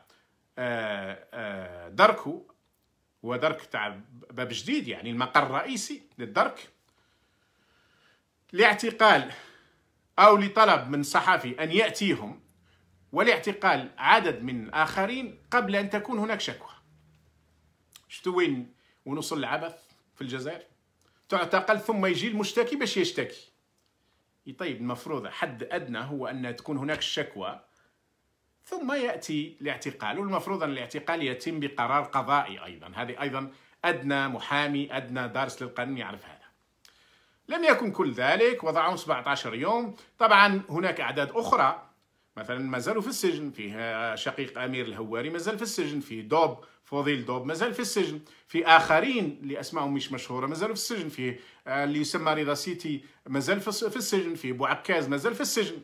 آه، دركو ودرك تاع باب جديد يعني المقر الرئيسي للدرك لاعتقال أو لطلب من صحفي أن يأتيهم ولاعتقال عدد من الآخرين قبل أن تكون هناك شكوى شفتوا وين ونوصل العبث في الجزائر تعتقل ثم يجي المشتكي باش يشتكي طيب المفروض حد ادنى هو ان تكون هناك الشكوى ثم ياتي الاعتقال والمفروض ان الاعتقال يتم بقرار قضائي ايضا هذه ايضا ادنى محامي ادنى دارس للقانون يعرف هذا لم يكن كل ذلك وضعهم 17 يوم طبعا هناك اعداد اخرى مثلا مازالوا في السجن فيه شقيق امير الهواري مازال في السجن فيه دوب فضيل دوب مازال في السجن في اخرين اللي اسمائهم مش مشهوره مازالوا في السجن فيه آه، اللي يسمى رضا سيتي مازال في السجن فيه بوعكاز مازال في السجن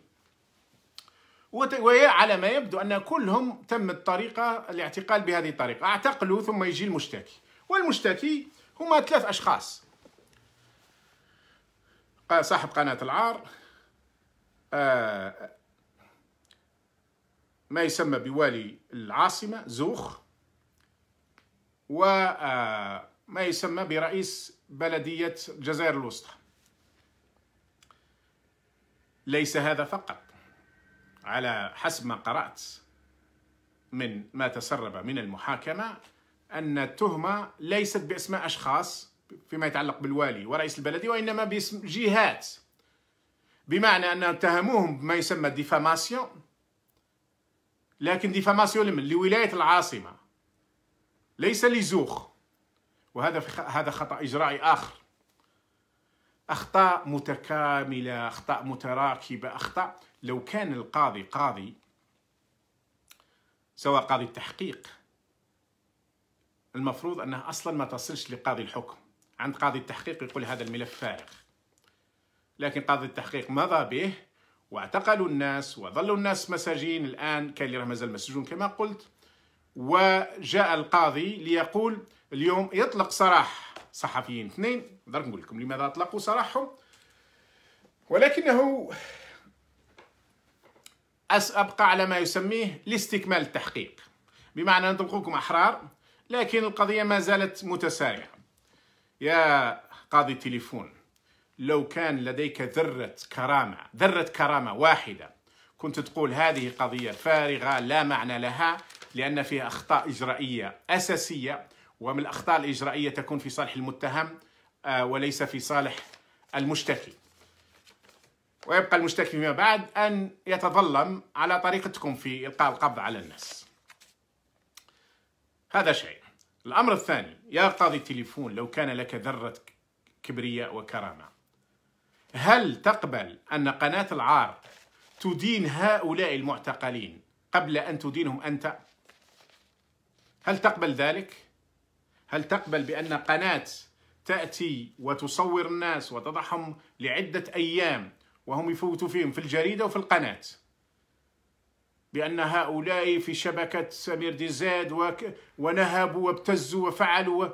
وعلى ما يبدو ان كلهم تم الطريقه الاعتقال بهذه الطريقه اعتقلوا ثم يجي المشتكي والمشتكي هما ثلاث اشخاص صاحب قناه العار آه، ما يسمى بوالي العاصمة زوخ وما آه، يسمى برئيس بلدية الجزائر الوسطى ليس هذا فقط على حسب ما قرأت من ما تسرب من المحاكمة أن التهمة ليست بأسماء أشخاص فيما يتعلق بالوالي ورئيس البلدية وإنما باسم جهات بمعنى أن اتهموهم بما يسمى ديفاماسيون لكن ديفاماسيون لمن لولاية العاصمة ليس لزوخ وهذا في خ... هذا خطأ إجرائي آخر أخطاء متكاملة أخطاء متراكبة أخطاء لو كان القاضي قاضي سواء قاضي التحقيق المفروض أنها أصلا ما تصلش لقاضي الحكم عند قاضي التحقيق يقول هذا الملف فارغ لكن قاضي التحقيق مضى به واعتقلوا الناس وظلوا الناس مساجين الآن كان اللي مازال مسجون كما قلت وجاء القاضي ليقول اليوم يطلق سراح صحفيين اثنين درك نقول لكم لماذا أطلقوا سراحهم ولكنه أبقى على ما يسميه لاستكمال التحقيق بمعنى نطلقوكم أحرار لكن القضية ما زالت متسارعة يا قاضي التليفون لو كان لديك ذرة كرامة ذرة كرامة واحدة كنت تقول هذه قضية فارغة لا معنى لها لأن فيها أخطاء إجرائية أساسية ومن الأخطاء الإجرائية تكون في صالح المتهم آه، وليس في صالح المشتكي ويبقى المشتكي فيما بعد أن يتظلم على طريقتكم في إلقاء القبض على الناس هذا شيء الأمر الثاني يا قاضي التليفون لو كان لك ذرة كبرياء وكرامة هل تقبل أن قناة العار تدين هؤلاء المعتقلين قبل أن تدينهم أنت؟ هل تقبل ذلك؟ هل تقبل بأن قناة تأتي وتصور الناس وتضعهم لعدة أيام وهم يفوتوا فيهم في الجريدة وفي القناة بأن هؤلاء في شبكة سمير ديزاد ونهبوا وابتزوا وفعلوا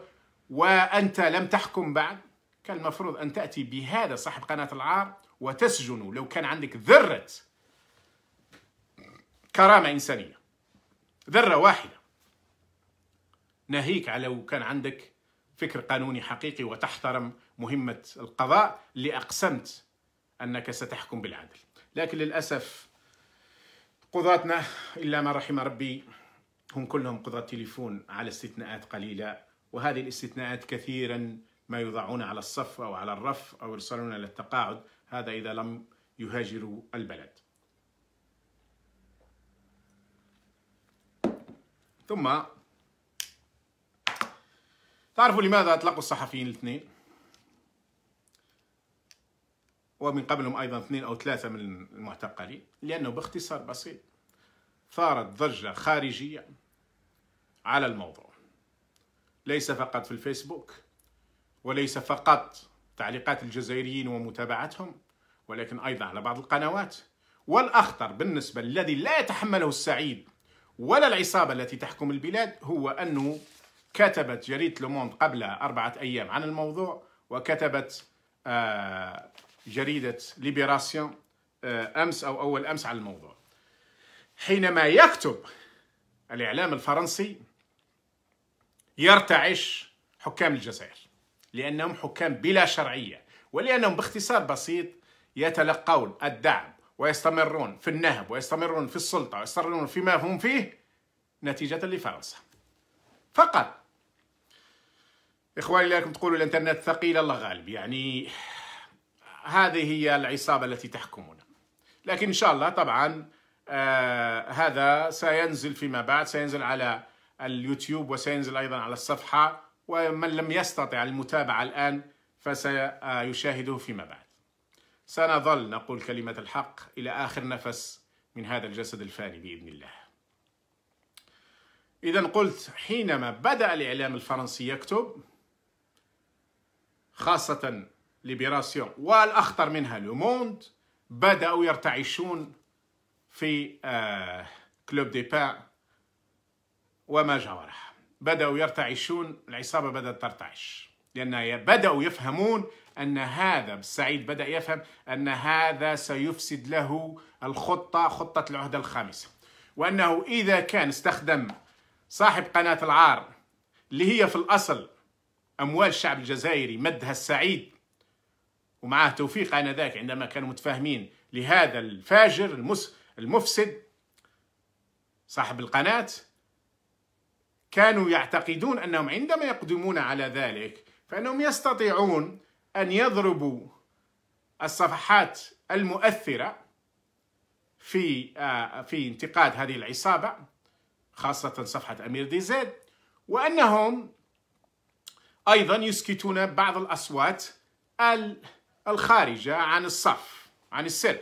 وأنت لم تحكم بعد كان المفروض أن تأتي بهذا صاحب قناة العار وتسجنه لو كان عندك ذرة كرامة إنسانية ذرة واحدة ناهيك على لو كان عندك فكر قانوني حقيقي وتحترم مهمة القضاء اللي أقسمت أنك ستحكم بالعدل لكن للأسف قضاتنا إلا ما رحم ربي هم كلهم قضاة تليفون على استثناءات قليلة وهذه الاستثناءات كثيراً ما يوضعون على الصف أو على الرف أو يرسلون إلى التقاعد هذا إذا لم يهاجروا البلد ثم تعرفوا لماذا أطلقوا الصحفيين الاثنين ومن قبلهم أيضا اثنين أو ثلاثة من المعتقلين لأنه باختصار بسيط ثارت ضجة خارجية على الموضوع ليس فقط في الفيسبوك وليس فقط تعليقات الجزائريين ومتابعتهم ولكن أيضا على بعض القنوات والأخطر بالنسبة الذي لا يتحمله السعيد ولا العصابة التي تحكم البلاد هو أنه كتبت جريدة لوموند قبل أربعة أيام عن الموضوع وكتبت آه، جريدة ليبراسيون آه، أمس أو أول أمس على الموضوع حينما يكتب الإعلام الفرنسي يرتعش حكام الجزائر لأنهم حكام بلا شرعية ولأنهم باختصار بسيط يتلقون الدعم ويستمرون في النهب ويستمرون في السلطة ويستمرون فيما هم فيه نتيجة لفرنسا فقط إخواني لكم تقولوا الإنترنت ثقيل الله غالب يعني هذه هي العصابة التي تحكمنا لكن إن شاء الله طبعا آه هذا سينزل فيما بعد سينزل على اليوتيوب وسينزل أيضا على الصفحة ومن لم يستطع المتابعة الآن فسيشاهده فيما بعد سنظل نقول كلمة الحق إلى آخر نفس من هذا الجسد الفاني بإذن الله إذا قلت حينما بدأ الإعلام الفرنسي يكتب خاصة ليبراسيون والأخطر منها لوموند بدأوا يرتعشون في آه، كلوب دي بان وما جاورها بدأوا يرتعشون العصابة بدأت ترتعش لأن بدأوا يفهمون أن هذا السعيد بدأ يفهم أن هذا سيفسد له الخطة خطة العهدة الخامسة وأنه إذا كان استخدم صاحب قناة العار اللي هي في الأصل أموال الشعب الجزائري مدها السعيد ومعه توفيق آنذاك عندما كانوا متفاهمين لهذا الفاجر المفسد صاحب القناة كانوا يعتقدون أنهم عندما يقدمون على ذلك فأنهم يستطيعون أن يضربوا الصفحات المؤثرة في آه، في انتقاد هذه العصابة خاصة صفحة أمير دي زيد وأنهم أيضا يسكتون بعض الأصوات الخارجة عن الصف عن السر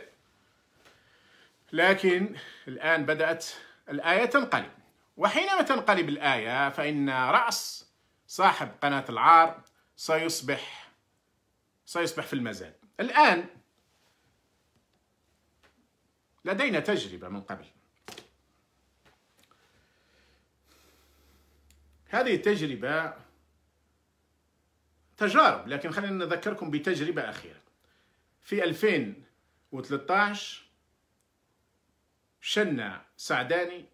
لكن الآن بدأت الآية تنقلب وحينما تنقلب الآية فإن رأس صاحب قناة العار سيصبح سيصبح في المزاد الآن لدينا تجربة من قبل هذه التجربة تجارب لكن خلينا نذكركم بتجربة أخيرة في 2013 شن سعداني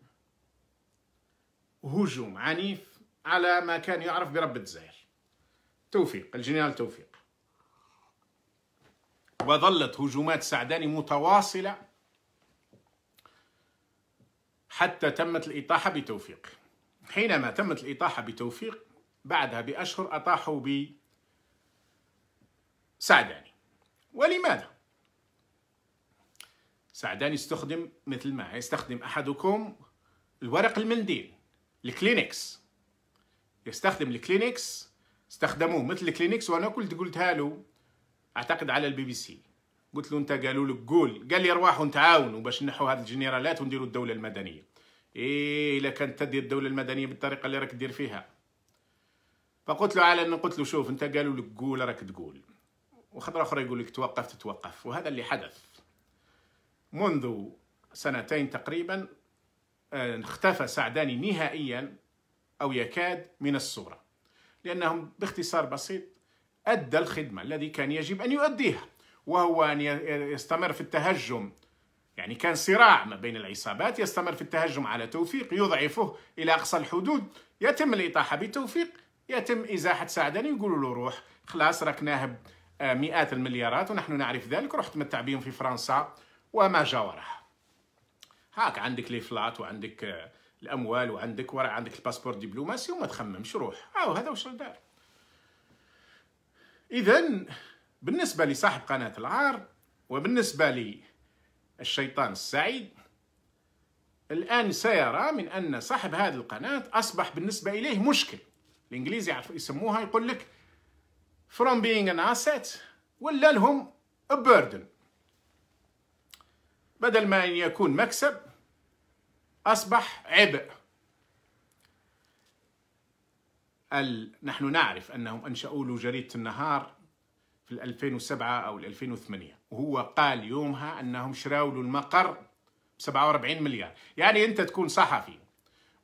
هجوم عنيف على ما كان يعرف برب الجزائر توفيق الجنرال توفيق وظلت هجومات سعداني متواصلة حتى تمت الإطاحة بتوفيق حينما تمت الإطاحة بتوفيق بعدها بأشهر أطاحوا بسعداني سعداني ولماذا؟ سعداني استخدم مثل ما يستخدم أحدكم الورق المنديل الكلينكس يستخدم الكلينكس استخدموه مثل الكلينكس وانا قلت قلتها له اعتقد على البي بي سي قلت له انت قالوا لك قول قال لي ارواحوا نتعاونوا باش نحوا هذه الجنرالات ونديروا الدوله المدنيه ايه الا كانت تدير الدوله المدنيه بالطريقه اللي راك تدير فيها فقلت له على ان قلت له شوف انت قالوا لك قول راك تقول وخطره اخرى يقول لك توقف تتوقف وهذا اللي حدث منذ سنتين تقريبا اختفى سعداني نهائيا أو يكاد من الصورة لأنهم باختصار بسيط أدى الخدمة الذي كان يجب أن يؤديها وهو أن يستمر في التهجم يعني كان صراع ما بين العصابات يستمر في التهجم على توفيق يضعفه إلى أقصى الحدود يتم الإطاحة بتوفيق يتم إزاحة سعداني يقولوا له روح خلاص راك ناهب مئات المليارات ونحن نعرف ذلك رحت متع بهم في فرنسا وما جاورها هاك عندك لي فلات وعندك آه، الاموال وعندك ورا عندك الباسبور دبلوماسي وما تخممش روح هاو هذا واش دار اذا بالنسبه لصاحب قناه العار وبالنسبه لي الشيطان السعيد الآن سيرى من أن صاحب هذه القناة أصبح بالنسبة إليه مشكل الإنجليزي يسموها يقول لك from being an asset ولا لهم a burden بدل ما أن يكون مكسب أصبح عبء ال... نحن نعرف أنهم أنشأوا له جريدة النهار في 2007 أو 2008 وهو قال يومها أنهم شراوا له المقر ب 47 مليار يعني أنت تكون صحفي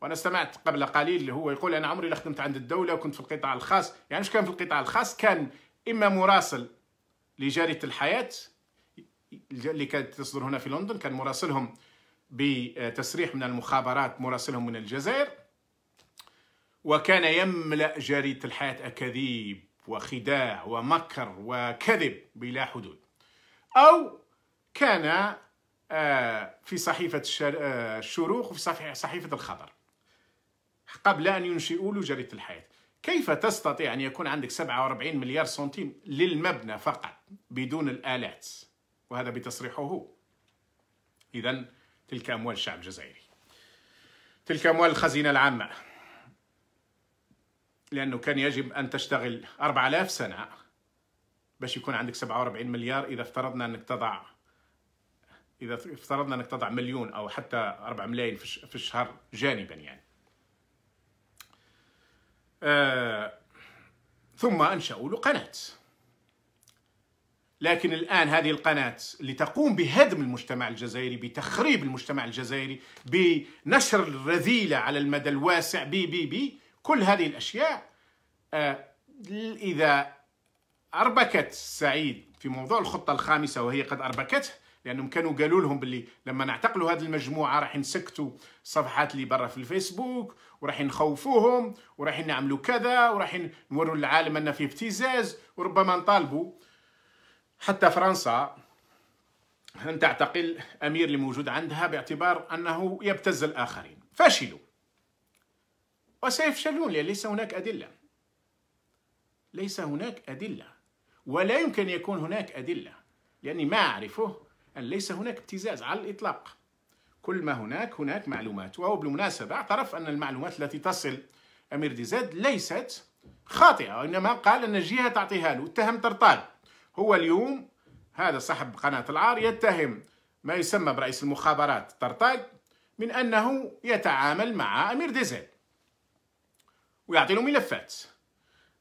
وأنا سمعت قبل قليل اللي هو يقول أنا عمري لا خدمت عند الدولة وكنت في القطاع الخاص يعني مش كان في القطاع الخاص كان إما مراسل لجريدة الحياة اللي كانت تصدر هنا في لندن كان مراسلهم بتصريح من المخابرات مراسلهم من الجزائر وكان يملأ جريدة الحياة أكاذيب وخداع ومكر وكذب بلا حدود أو كان آه، في صحيفة آه، الشروق وفي صحيفة الخبر قبل أن ينشئوا له جريدة الحياة كيف تستطيع أن يكون عندك 47 مليار سنتيم للمبنى فقط بدون الآلات وهذا بتصريحه إذا تلك أموال الشعب الجزائري تلك أموال الخزينة العامة لأنه كان يجب أن تشتغل 4000 سنة باش يكون عندك 47 مليار إذا افترضنا أنك تضع إذا افترضنا أنك تضع مليون أو حتى 4 ملايين في الشهر جانبا يعني آه ثم أنشأوا له قناة لكن الآن هذه القناة اللي تقوم بهدم المجتمع الجزائري بتخريب المجتمع الجزائري بنشر الرذيلة على المدى الواسع بي بي بي كل هذه الأشياء آه إذا أربكت سعيد في موضوع الخطة الخامسة وهي قد أربكته لأنهم كانوا قالوا لهم باللي لما نعتقلوا هذه المجموعة راح نسكتوا صفحات اللي برا في الفيسبوك وراح نخوفوهم وراح نعملوا كذا وراح نوروا العالم أن في ابتزاز وربما نطالبوا حتى فرنسا أن تعتقل أمير اللي موجود عندها باعتبار أنه يبتز الآخرين فشلوا وسيفشلون لأن ليس هناك أدلة ليس هناك أدلة ولا يمكن يكون هناك أدلة لأني ما أعرفه أن ليس هناك ابتزاز على الإطلاق كل ما هناك هناك معلومات وهو بالمناسبة اعترف أن المعلومات التي تصل أمير ديزاد ليست خاطئة وإنما قال أن الجهة تعطيها له اتهم طرطال هو اليوم هذا صاحب قناة العار يتهم ما يسمى برئيس المخابرات طرطاق من أنه يتعامل مع أمير ديزل ويعطي له ملفات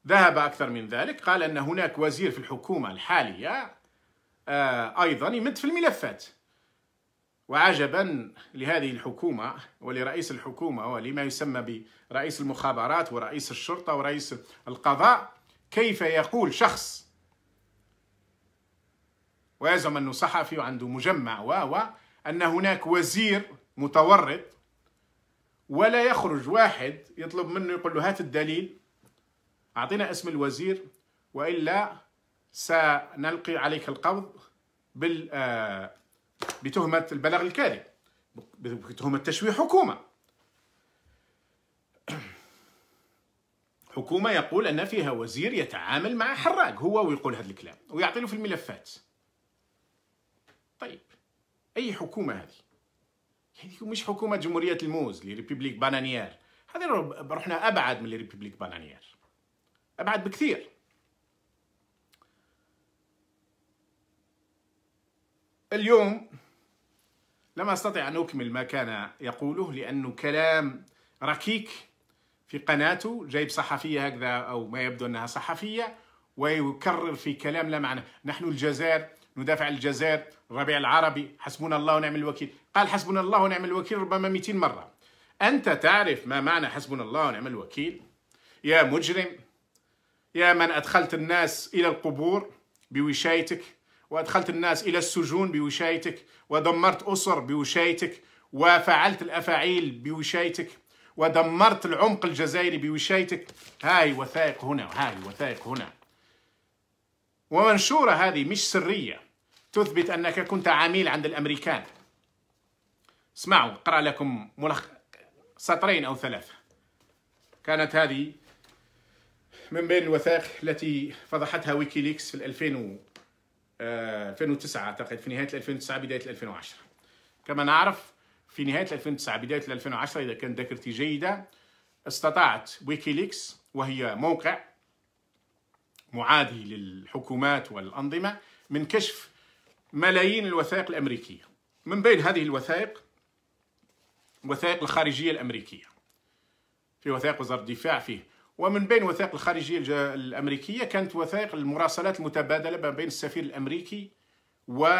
ذهب أكثر من ذلك قال أن هناك وزير في الحكومة الحالية آه، أيضا يمد في الملفات وعجبا لهذه الحكومة ولرئيس الحكومة ولما يسمى برئيس المخابرات ورئيس الشرطة ورئيس القضاء كيف يقول شخص ويزعم أنه صحفي وعنده مجمع و أن هناك وزير متورط ولا يخرج واحد يطلب منه يقول له هات الدليل أعطينا اسم الوزير وإلا سنلقي عليك القبض بال آه، بتهمة البلاغ الكاذب بتهمة تشويه حكومة حكومة يقول أن فيها وزير يتعامل مع حراق هو ويقول هذا الكلام ويعطي له في الملفات طيب اي حكومه هذه يعني مش حكومه جمهوريه الموز لي ريبوبليك بانانيير هذه رحنا ابعد من ريبوبليك بانانيير ابعد بكثير اليوم لم استطع ان اكمل ما كان يقوله لانه كلام ركيك في قناته جايب صحفيه هكذا او ما يبدو انها صحفيه ويكرر في كلام لا معنى نحن الجزائر ندافع الجزائر الربيع العربي حسبنا الله ونعم الوكيل قال حسبنا الله ونعم الوكيل ربما 200 مرة أنت تعرف ما معنى حسبنا الله ونعم الوكيل يا مجرم يا من أدخلت الناس إلى القبور بوشايتك وأدخلت الناس إلى السجون بوشايتك ودمرت أسر بوشايتك وفعلت الأفاعيل بوشايتك ودمرت العمق الجزائري بوشايتك هاي وثائق هنا هاي وثائق هنا ومنشورة هذه مش سرية تثبت أنك كنت عميل عند الأمريكان اسمعوا قرأ لكم ملخ... سطرين أو ثلاثة كانت هذه من بين الوثائق التي فضحتها ويكيليكس في 2000 و... 2009 آه، أعتقد في نهاية 2009 بداية 2010 كما نعرف في نهاية 2009 بداية 2010 إذا كانت ذاكرتي جيدة استطاعت ويكيليكس وهي موقع معادي للحكومات والأنظمة من كشف ملايين الوثائق الأمريكية من بين هذه الوثائق وثائق الخارجية الأمريكية في وثائق وزارة الدفاع فيه ومن بين وثائق الخارجية الأمريكية كانت وثائق المراسلات المتبادلة ما بين السفير الأمريكي والسفراء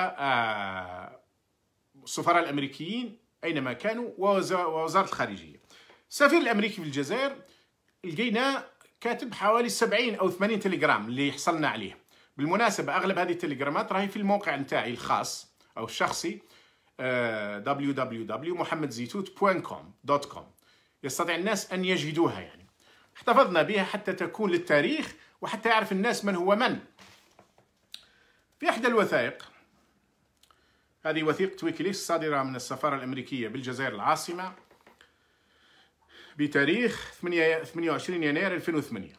آه، الأمريكيين أينما كانوا ووزارة الخارجية السفير الأمريكي في الجزائر لقينا كاتب حوالي 70 او 80 تليجرام اللي حصلنا عليه بالمناسبه اغلب هذه التليجرامات راهي في الموقع نتاعي الخاص او الشخصي آه يستطيع الناس ان يجدوها يعني احتفظنا بها حتى تكون للتاريخ وحتى يعرف الناس من هو من في احدى الوثائق هذه وثيقة ويكيليكس صادرة من السفارة الأمريكية بالجزائر العاصمة بتاريخ 28 يناير 2008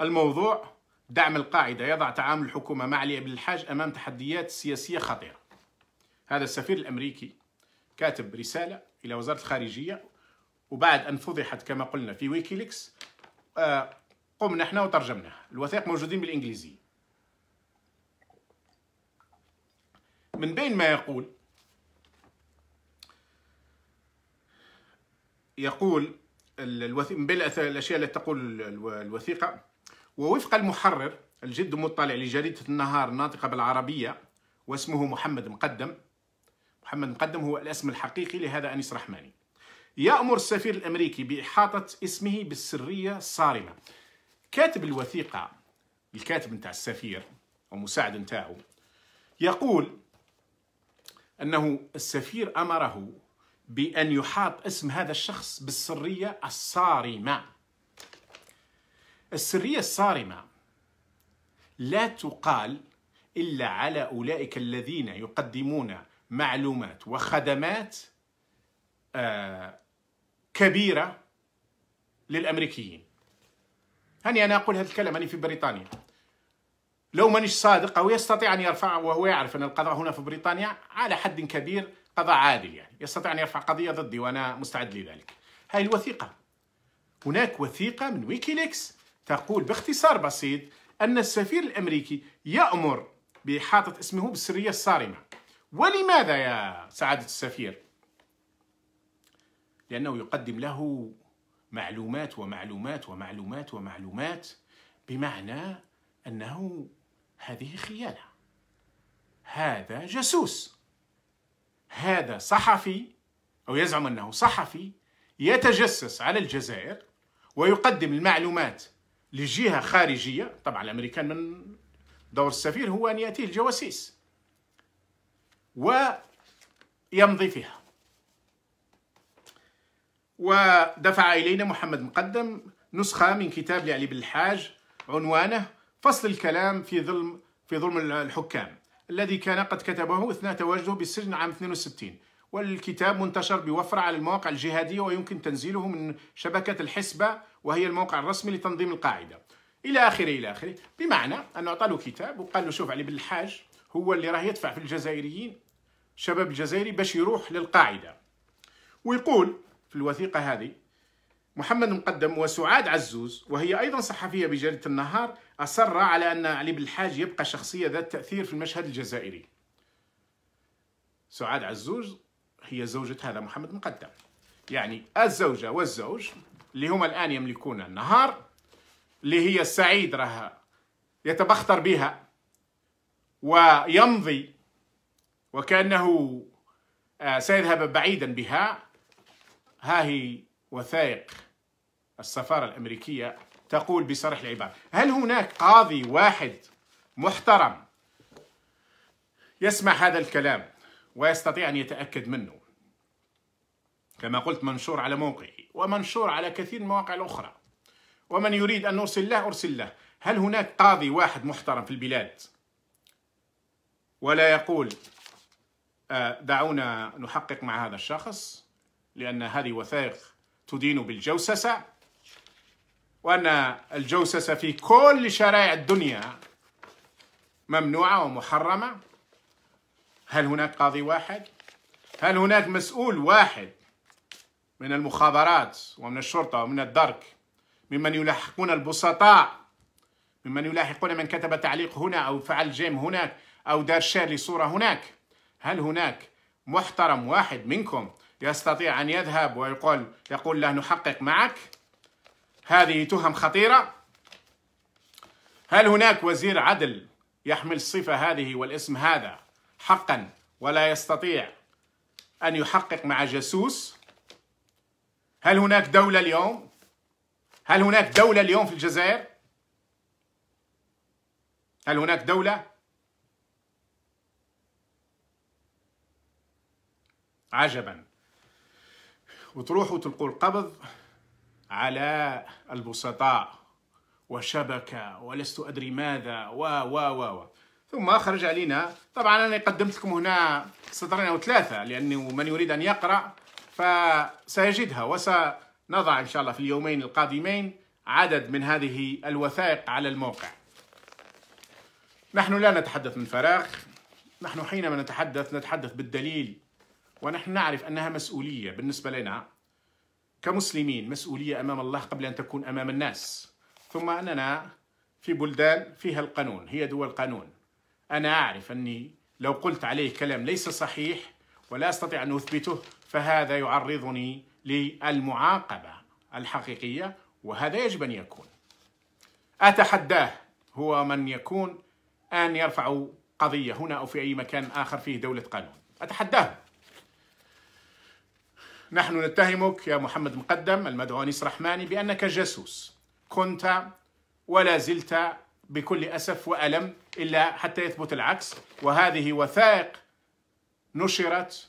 الموضوع دعم القاعدة يضع تعامل الحكومة مع علي بن الحاج أمام تحديات سياسية خطيرة هذا السفير الأمريكي كاتب رسالة إلى وزارة الخارجية وبعد أن فضحت كما قلنا في ويكيليكس آه، قمنا احنا وترجمناها الوثائق موجودين بالإنجليزية من بين ما يقول يقول الوثيق الاشياء التي تقول الوثيقه ووفق المحرر الجد مطلع لجريده النهار الناطقه بالعربيه واسمه محمد مقدم محمد مقدم هو الاسم الحقيقي لهذا انيس رحماني يأمر السفير الأمريكي بإحاطة اسمه بالسرية الصارمة كاتب الوثيقة الكاتب نتاع السفير أو مساعد نتاعو يقول أنه السفير أمره بأن يحاط اسم هذا الشخص بالسرية الصارمة السرية الصارمة لا تقال إلا على أولئك الذين يقدمون معلومات وخدمات آه، كبيرة للأمريكيين هني أنا أقول هذا الكلام أنا في بريطانيا لو مانيش صادق أو يستطيع أن يرفع وهو يعرف أن القضاء هنا في بريطانيا على حد كبير قضاء عادل يعني يستطيع أن يرفع قضية ضدي وأنا مستعد لذلك هاي الوثيقة هناك وثيقة من ويكيليكس تقول باختصار بسيط أن السفير الأمريكي يأمر بإحاطة اسمه بالسرية الصارمة ولماذا يا سعادة السفير؟ لأنه يقدم له معلومات ومعلومات ومعلومات ومعلومات بمعنى أنه هذه خيانة هذا جاسوس هذا صحفي أو يزعم أنه صحفي يتجسس على الجزائر ويقدم المعلومات لجهة خارجية طبعا الأمريكان من دور السفير هو أن يأتيه الجواسيس ويمضي فيها ودفع إلينا محمد مقدم نسخة من كتاب لعلي بالحاج عنوانه فصل الكلام في ظلم في ظلم الحكام الذي كان قد كتبه أثناء تواجده بالسجن عام 62 والكتاب منتشر بوفرة على المواقع الجهادية ويمكن تنزيله من شبكة الحسبة وهي الموقع الرسمي لتنظيم القاعدة إلى آخره إلى آخره بمعنى أنه أعطى له كتاب وقال له شوف علي بن الحاج هو اللي راه يدفع في الجزائريين شباب الجزائري باش يروح للقاعدة ويقول في الوثيقة هذه محمد مقدم وسعاد عزوز وهي أيضا صحفية بجريدة النهار أصر على أن علي بالحاج يبقى شخصية ذات تأثير في المشهد الجزائري سعاد عزوز هي زوجة هذا محمد مقدم يعني الزوجة والزوج اللي هما الآن يملكون النهار اللي هي السعيد راها يتبختر بها ويمضي وكأنه آه، سيذهب بعيدا بها ها هي وثائق السفارة الأمريكية تقول بصريح العبارة هل هناك قاضي واحد محترم يسمع هذا الكلام ويستطيع أن يتأكد منه كما قلت منشور على موقعي ومنشور على كثير من المواقع الأخرى ومن يريد أن أرسل له أرسل له هل هناك قاضي واحد محترم في البلاد ولا يقول آه، دعونا نحقق مع هذا الشخص لأن هذه وثائق تدين بالجوسسة وأن الجوسسة في كل شرائع الدنيا ممنوعة ومحرمة هل هناك قاضي واحد؟ هل هناك مسؤول واحد من المخابرات ومن الشرطة ومن الدرك ممن يلاحقون البسطاء ممن يلاحقون من كتب تعليق هنا أو فعل جيم هناك أو دار شير لصورة هناك هل هناك محترم واحد منكم يستطيع أن يذهب ويقول يقول له نحقق معك هذه تهم خطيرة هل هناك وزير عدل يحمل الصفة هذه والاسم هذا حقا ولا يستطيع أن يحقق مع جاسوس هل هناك دولة اليوم هل هناك دولة اليوم في الجزائر هل هناك دولة عجبا وتروحوا تلقوا القبض على البسطاء وشبكة ولست أدري ماذا و و و و ثم خرج علينا طبعا أنا قدمت لكم هنا سطرين أو ثلاثة لأنه من يريد أن يقرأ فسيجدها وسنضع إن شاء الله في اليومين القادمين عدد من هذه الوثائق على الموقع نحن لا نتحدث من فراغ نحن حينما نتحدث نتحدث بالدليل ونحن نعرف أنها مسؤولية بالنسبة لنا كمسلمين مسؤولية أمام الله قبل أن تكون أمام الناس ثم أننا في بلدان فيها القانون هي دول قانون أنا أعرف أني لو قلت عليه كلام ليس صحيح ولا أستطيع أن أثبته فهذا يعرضني للمعاقبة الحقيقية وهذا يجب أن يكون أتحداه هو من يكون أن يرفع قضية هنا أو في أي مكان آخر فيه دولة قانون أتحداه نحن نتهمك يا محمد مقدم المدعو أنيس رحماني بأنك جاسوس كنت ولا زلت بكل أسف وألم إلا حتى يثبت العكس وهذه وثائق نشرت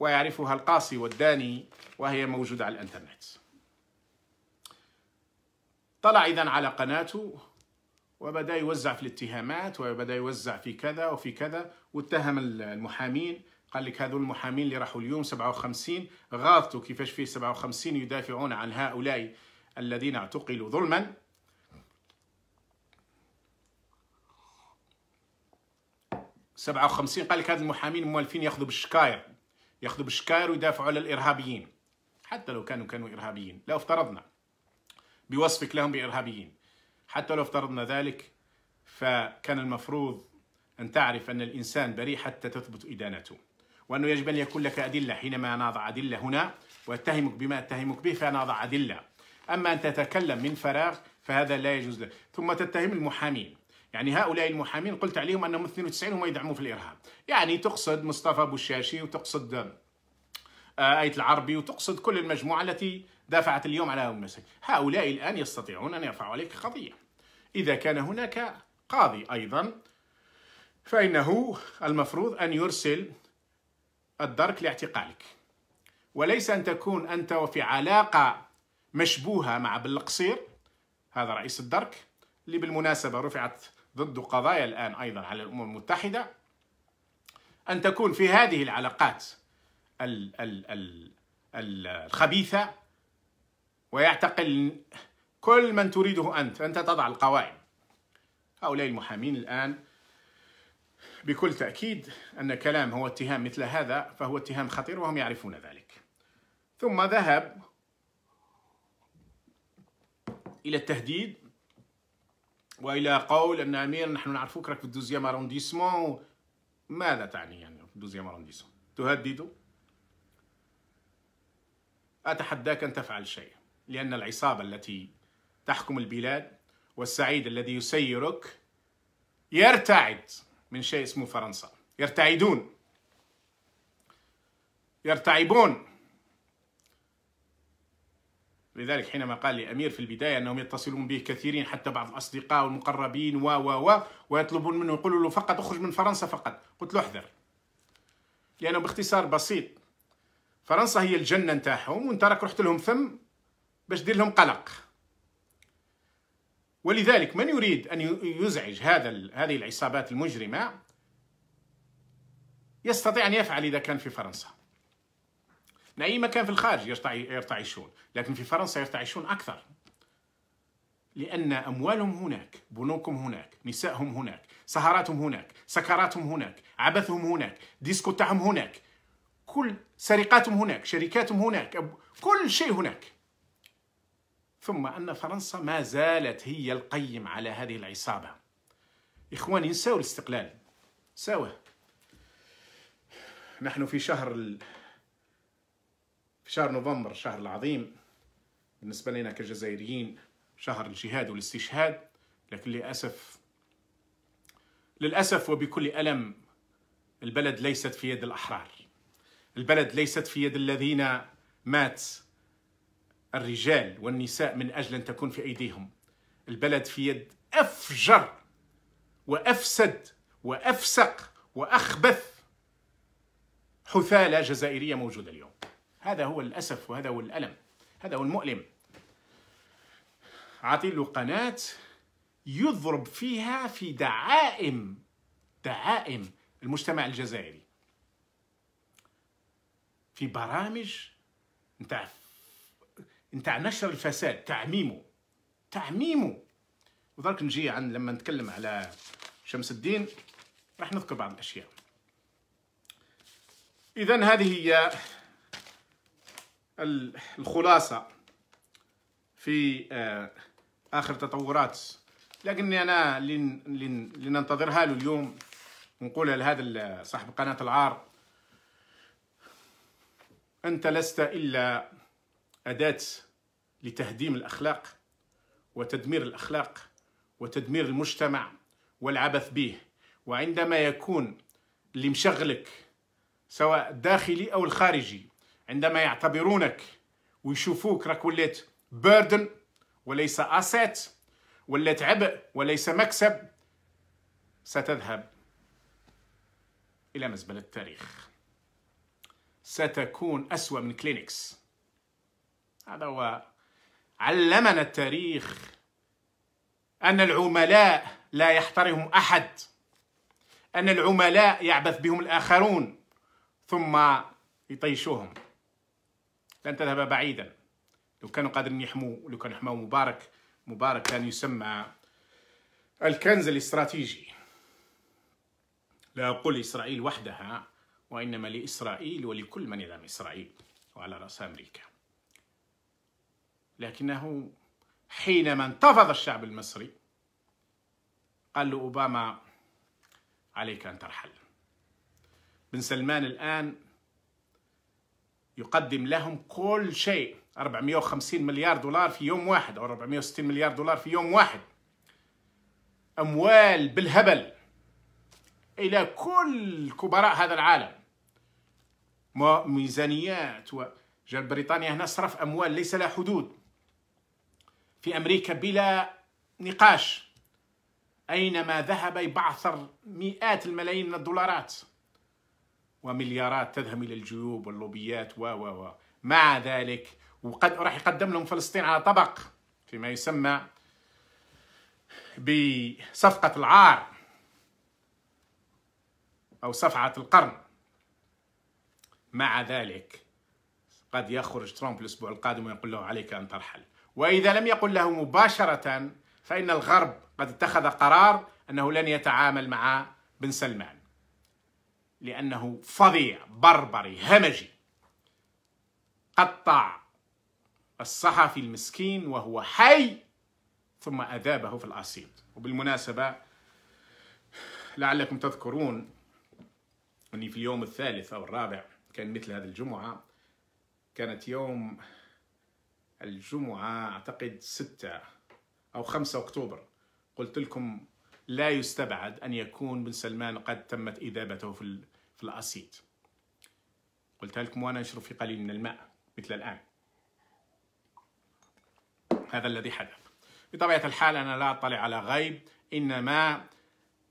ويعرفها القاصي والداني وهي موجودة على الإنترنت طلع إذا على قناته وبدأ يوزع في الاتهامات وبدأ يوزع في كذا وفي كذا واتهم المحامين قال لك هذول المحامين اللي راحوا اليوم 57 غاضتوا كيفاش فيه 57 يدافعون عن هؤلاء الذين اعتقلوا ظلما سبعة وخمسين قال لك هاد المحامين موالفين ياخذوا بالشكاير ياخذوا بالشكاير ويدافعوا على الارهابيين حتى لو كانوا كانوا ارهابيين لو افترضنا بوصفك لهم بارهابيين حتى لو افترضنا ذلك فكان المفروض ان تعرف ان الانسان بريء حتى تثبت ادانته وأنه يجب أن يكون لك أدلة حينما نضع أدلة هنا واتهمك بما اتهمك به فنضع أدلة أما أن تتكلم من فراغ فهذا لا يجوز لك ثم تتهم المحامين يعني هؤلاء المحامين قلت عليهم أنهم 92 هم يدعموا في الإرهاب يعني تقصد مصطفى بوشاشي وتقصد آه، آية العربي وتقصد كل المجموعة التي دافعت اليوم على المسك هؤلاء الآن يستطيعون أن يرفعوا عليك قضية إذا كان هناك قاضي أيضا فإنه المفروض أن يرسل الدرك لاعتقالك وليس أن تكون أنت وفي علاقة مشبوهة مع بالقصير هذا رئيس الدرك اللي بالمناسبة رفعت ضد قضايا الآن أيضا على الأمم المتحدة أن تكون في هذه العلاقات ال ال ال الخبيثة ويعتقل كل من تريده أنت أنت تضع القوائم هؤلاء المحامين الآن بكل تأكيد أن كلام هو اتهام مثل هذا فهو اتهام خطير وهم يعرفون ذلك ثم ذهب إلى التهديد وإلى قول أن أمير نحن نعرفوك راك في الدوزيام أرونديسمون ماذا تعني يعني في الدوزيام أرونديسمون تهدده أتحداك أن تفعل شيء لأن العصابة التي تحكم البلاد والسعيد الذي يسيرك يرتعد من شيء اسمه فرنسا يرتعدون يرتعبون لذلك حينما قال لي أمير في البداية أنهم يتصلون به كثيرين حتى بعض الأصدقاء والمقربين و و و ويطلبون منه يقولوا له فقط اخرج من فرنسا فقط قلت له احذر لأنه باختصار بسيط فرنسا هي الجنة نتاعهم وانت راك رحت لهم ثم باش دير لهم قلق ولذلك من يريد أن يزعج هذا هذه العصابات المجرمة يستطيع أن يفعل إذا كان في فرنسا من أي مكان في الخارج يرتعشون لكن في فرنسا يرتعشون أكثر لأن أموالهم هناك بنوكهم هناك نسائهم هناك سهراتهم هناك سكراتهم هناك عبثهم هناك ديسكو تاعهم هناك كل سرقاتهم هناك شركاتهم هناك كل شيء هناك ثم أن فرنسا ما زالت هي القيم على هذه العصابة إخواني نساو الاستقلال ساوه نحن في شهر ال... في شهر نوفمبر شهر العظيم بالنسبة لنا كجزائريين شهر الجهاد والاستشهاد لكن للأسف للأسف وبكل ألم البلد ليست في يد الأحرار البلد ليست في يد الذين مات الرجال والنساء من أجل أن تكون في أيديهم البلد في يد أفجر وأفسد وأفسق وأخبث حثالة جزائرية موجودة اليوم هذا هو الأسف وهذا هو الألم هذا هو المؤلم عاطي له قناة يضرب فيها في دعائم دعائم المجتمع الجزائري في برامج نتاع نتاع نشر الفساد تعميمه تعميمه ودرك نجي عن لما نتكلم على شمس الدين راح نذكر بعض الاشياء اذا هذه هي الخلاصه في آه، اخر تطورات لكني انا اللي ننتظرها له اليوم ونقولها لهذا صاحب قناه العار انت لست الا اداه لتهديم الاخلاق وتدمير الاخلاق وتدمير المجتمع والعبث به وعندما يكون اللي مشغلك سواء الداخلي او الخارجي عندما يعتبرونك ويشوفوك راك وليت بيردن وليس اسيت وليت عبء وليس مكسب ستذهب الى مزبله التاريخ ستكون اسوا من كلينكس هذا هو علمنا التاريخ أن العملاء لا يحترم أحد أن العملاء يعبث بهم الآخرون ثم يطيشوهم لن تذهب بعيدا لو كانوا قادرين يحموا لو كان يحموا مبارك مبارك كان يسمى الكنز الاستراتيجي لا أقول إسرائيل وحدها وإنما لإسرائيل ولكل من يدعم إسرائيل وعلى رأس أمريكا لكنه حينما انتفض الشعب المصري قال له أوباما عليك أن ترحل بن سلمان الآن يقدم لهم كل شيء 450 مليار دولار في يوم واحد أو 460 مليار دولار في يوم واحد أموال بالهبل إلى كل كبراء هذا العالم ميزانيات و... بريطانيا هنا صرف أموال ليس لها حدود في أمريكا بلا نقاش أينما ذهب يبعثر مئات الملايين من الدولارات ومليارات تذهب إلى الجيوب واللوبيات و و و مع ذلك وقد راح يقدم لهم فلسطين على طبق فيما يسمى بصفقة العار أو صفعة القرن مع ذلك قد يخرج ترامب الأسبوع القادم ويقول له عليك أن ترحل وإذا لم يقل له مباشرة فإن الغرب قد اتخذ قرار أنه لن يتعامل مع بن سلمان لأنه فظيع بربري همجي قطع الصحفي المسكين وهو حي ثم أذابه في الأصيل وبالمناسبة لعلكم تذكرون أني في اليوم الثالث أو الرابع كان مثل هذه الجمعة كانت يوم الجمعة أعتقد 6 أو 5 أكتوبر قلت لكم لا يستبعد أن يكون بن سلمان قد تمت إذابته في في الأسيد قلت لكم وأنا أشرب في قليل من الماء مثل الآن هذا الذي حدث بطبيعة الحال أنا لا أطلع على غيب إنما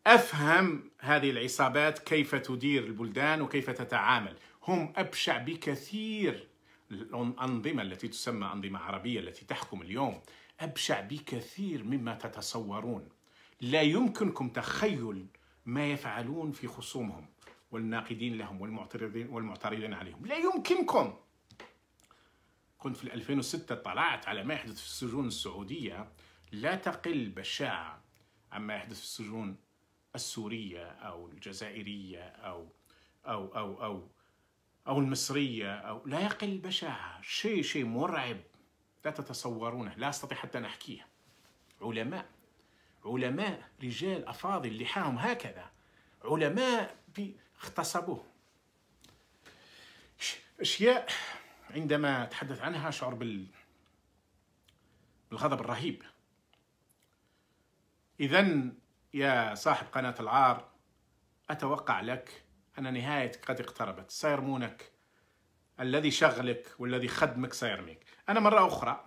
أفهم هذه العصابات كيف تدير البلدان وكيف تتعامل هم أبشع بكثير الأنظمة التي تسمى أنظمة عربية التي تحكم اليوم أبشع بكثير مما تتصورون لا يمكنكم تخيل ما يفعلون في خصومهم والناقدين لهم والمعترضين والمعترضين عليهم لا يمكنكم كنت في 2006 طلعت على ما يحدث في السجون السعودية لا تقل بشاعة عما يحدث في السجون السورية أو الجزائرية أو أو أو أو أو المصرية أو لا يقل بشاعة شيء شيء مرعب لا تتصورونه لا أستطيع حتى أن أحكيه علماء علماء رجال أفاضل لحاهم هكذا علماء اغتصبوه أشياء عندما أتحدث عنها أشعر بال... بالغضب الرهيب إذا يا صاحب قناة العار أتوقع لك أن نهايتك قد اقتربت سيرمونك الذي شغلك والذي خدمك سيرميك أنا مرة أخرى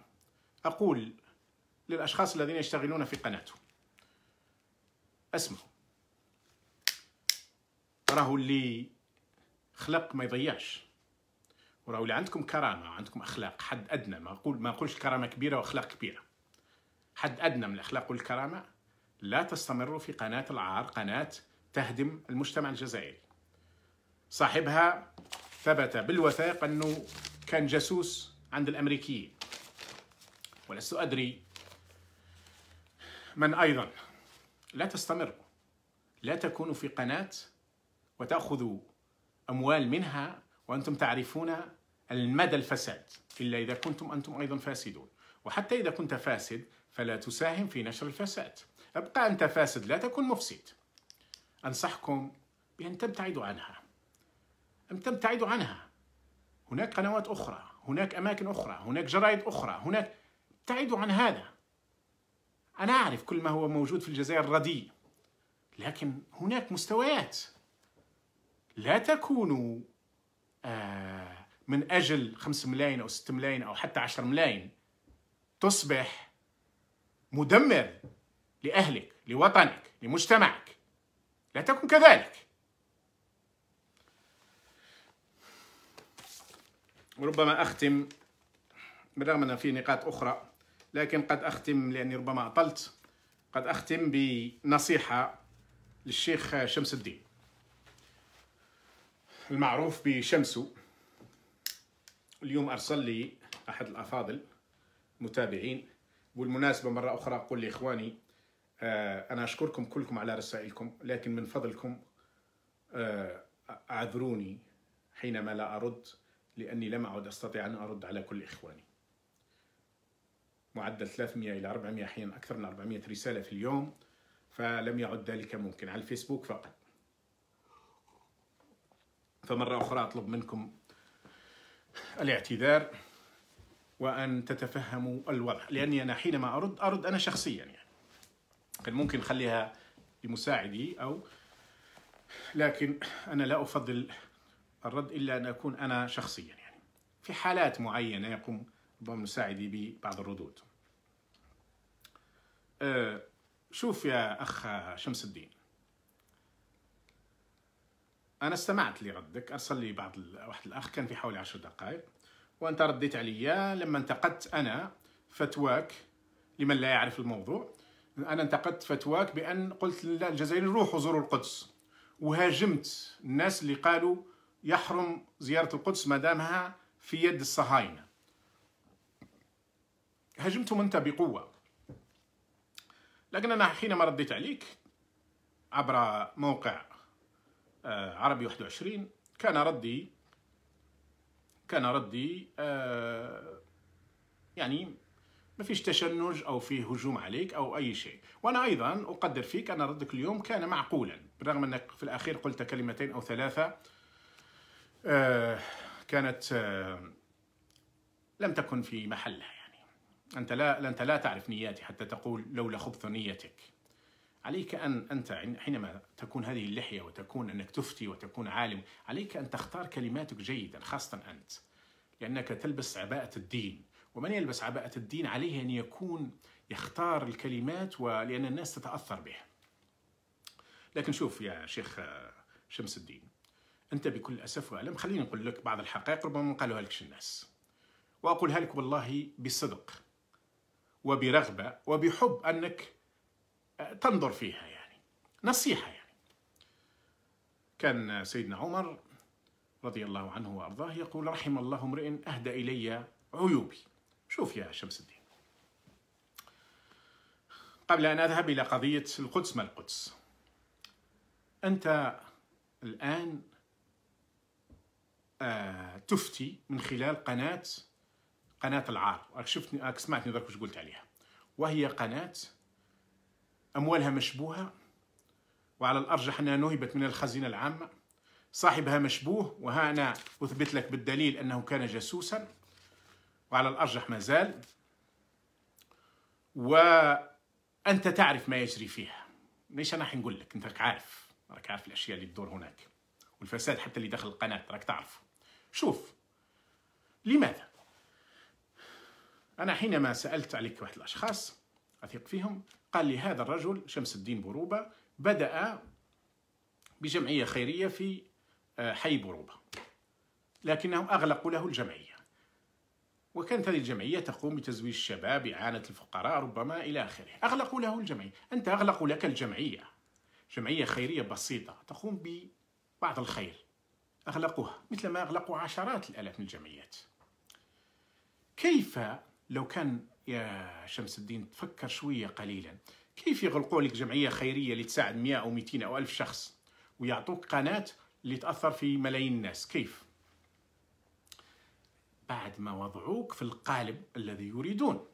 أقول للأشخاص الذين يشتغلون في قناته اسمه راهو اللي خلق ما يضيعش وراهو اللي عندكم كرامة وعندكم أخلاق حد أدنى ما أقول ما أقولش كرامة كبيرة وأخلاق كبيرة حد أدنى من الأخلاق والكرامة لا تستمروا في قناة العار قناة تهدم المجتمع الجزائري صاحبها ثبت بالوثائق أنه كان جاسوس عند الأمريكيين ولست أدري من أيضا لا تستمر لا تكونوا في قناة وتأخذوا أموال منها وأنتم تعرفون المدى الفساد إلا إذا كنتم أنتم أيضا فاسدون وحتى إذا كنت فاسد فلا تساهم في نشر الفساد ابقى أنت فاسد لا تكن مفسد أنصحكم بأن تبتعدوا عنها أم تبتعدوا عنها هناك قنوات أخرى هناك أماكن أخرى هناك جرائد أخرى هناك ابتعدوا عن هذا أنا أعرف كل ما هو موجود في الجزائر رديء لكن هناك مستويات لا تكونوا آه، من أجل 5 ملايين أو 6 ملايين أو حتى 10 ملايين تصبح مدمر لأهلك لوطنك لمجتمعك لا تكن كذلك وربما أختم بالرغم أن في نقاط أخرى لكن قد أختم لأني ربما أطلت قد أختم بنصيحة للشيخ شمس الدين المعروف بشمسو اليوم أرسل لي أحد الأفاضل متابعين والمناسبة مرة أخرى أقول لإخواني آه، أنا أشكركم كلكم على رسائلكم لكن من فضلكم آه، أعذروني حينما لا أرد لأني لم أعد أستطيع أن أرد على كل إخواني معدل 300 إلى 400 أحيانا أكثر من 400 رسالة في اليوم فلم يعد ذلك ممكن على الفيسبوك فقط فمرة أخرى أطلب منكم الاعتذار وأن تتفهموا الوضع لأني أنا حينما أرد أرد أنا شخصيا يعني كان ممكن خليها لمساعدي أو لكن أنا لا أفضل الرد إلا أن أكون أنا شخصيا يعني في حالات معينة يقوم ضمن ساعدي ببعض الردود أه، شوف يا أخ شمس الدين أنا استمعت لردك أرسل لي بعض واحد الأخ كان في حوالي عشر دقائق وأنت رديت عليا لما انتقدت أنا فتواك لمن لا يعرف الموضوع أنا انتقدت فتواك بأن قلت للجزائريين روحوا زوروا القدس وهاجمت الناس اللي قالوا يحرم زيارة القدس ما دامها في يد الصهاينة هجمتم أنت بقوة لكن أنا حينما رديت عليك عبر موقع آه، عربي 21 كان ردي كان ردي آه، يعني ما فيش تشنج او فيه هجوم عليك او اي شيء وانا ايضا اقدر فيك ان ردك اليوم كان معقولا بالرغم انك في الاخير قلت كلمتين او ثلاثه آه، كانت آه، لم تكن في محلها يعني أنت لا أنت لا تعرف نياتي حتى تقول لولا خبث نيتك عليك أن أنت حينما تكون هذه اللحية وتكون أنك تفتي وتكون عالم عليك أن تختار كلماتك جيدا خاصة أنت لأنك تلبس عباءة الدين ومن يلبس عباءة الدين عليه أن يكون يختار الكلمات ولأن الناس تتأثر به لكن شوف يا شيخ آه، شمس الدين انت بكل اسف والم خليني نقول لك بعض الحقائق ربما ما قالوها لكش الناس واقولها لك والله بصدق وبرغبه وبحب انك آه، تنظر فيها يعني نصيحه يعني كان سيدنا عمر رضي الله عنه وارضاه يقول رحم الله امرئ اهدى الي عيوبي شوف يا شمس الدين قبل ان اذهب الى قضيه القدس ما القدس انت الآن آه، تفتي من خلال قناة قناة العار شفتني راك سمعتني درك واش قلت عليها وهي قناة أموالها مشبوهة وعلى الأرجح أنها نهبت من الخزينة العامة صاحبها مشبوه وها أنا أثبت لك بالدليل أنه كان جاسوسا وعلى الأرجح ما زال وأنت تعرف ما يجري فيها ليش أنا حنقول لك أنت عارف راك عارف الأشياء اللي تدور هناك والفساد حتى اللي داخل القناة راك تعرفه شوف لماذا؟ أنا حينما سألت عليك واحد الأشخاص أثق فيهم قال لي هذا الرجل شمس الدين بروبة بدأ بجمعية خيرية في آه، حي بروبة لكنهم أغلقوا له الجمعية وكانت هذه الجمعية تقوم بتزويج الشباب إعانة الفقراء ربما إلى آخره أغلقوا له الجمعية أنت أغلقوا لك الجمعية جمعية خيرية بسيطة تقوم ببعض الخير أغلقوها مثل ما أغلقوا عشرات الآلاف من الجمعيات كيف لو كان يا شمس الدين تفكر شوية قليلا كيف يغلقوا لك جمعية خيرية اللي تساعد 100 أو 200 أو 1000 شخص ويعطوك قناة اللي تأثر في ملايين الناس كيف؟ بعد ما وضعوك في القالب الذي يريدون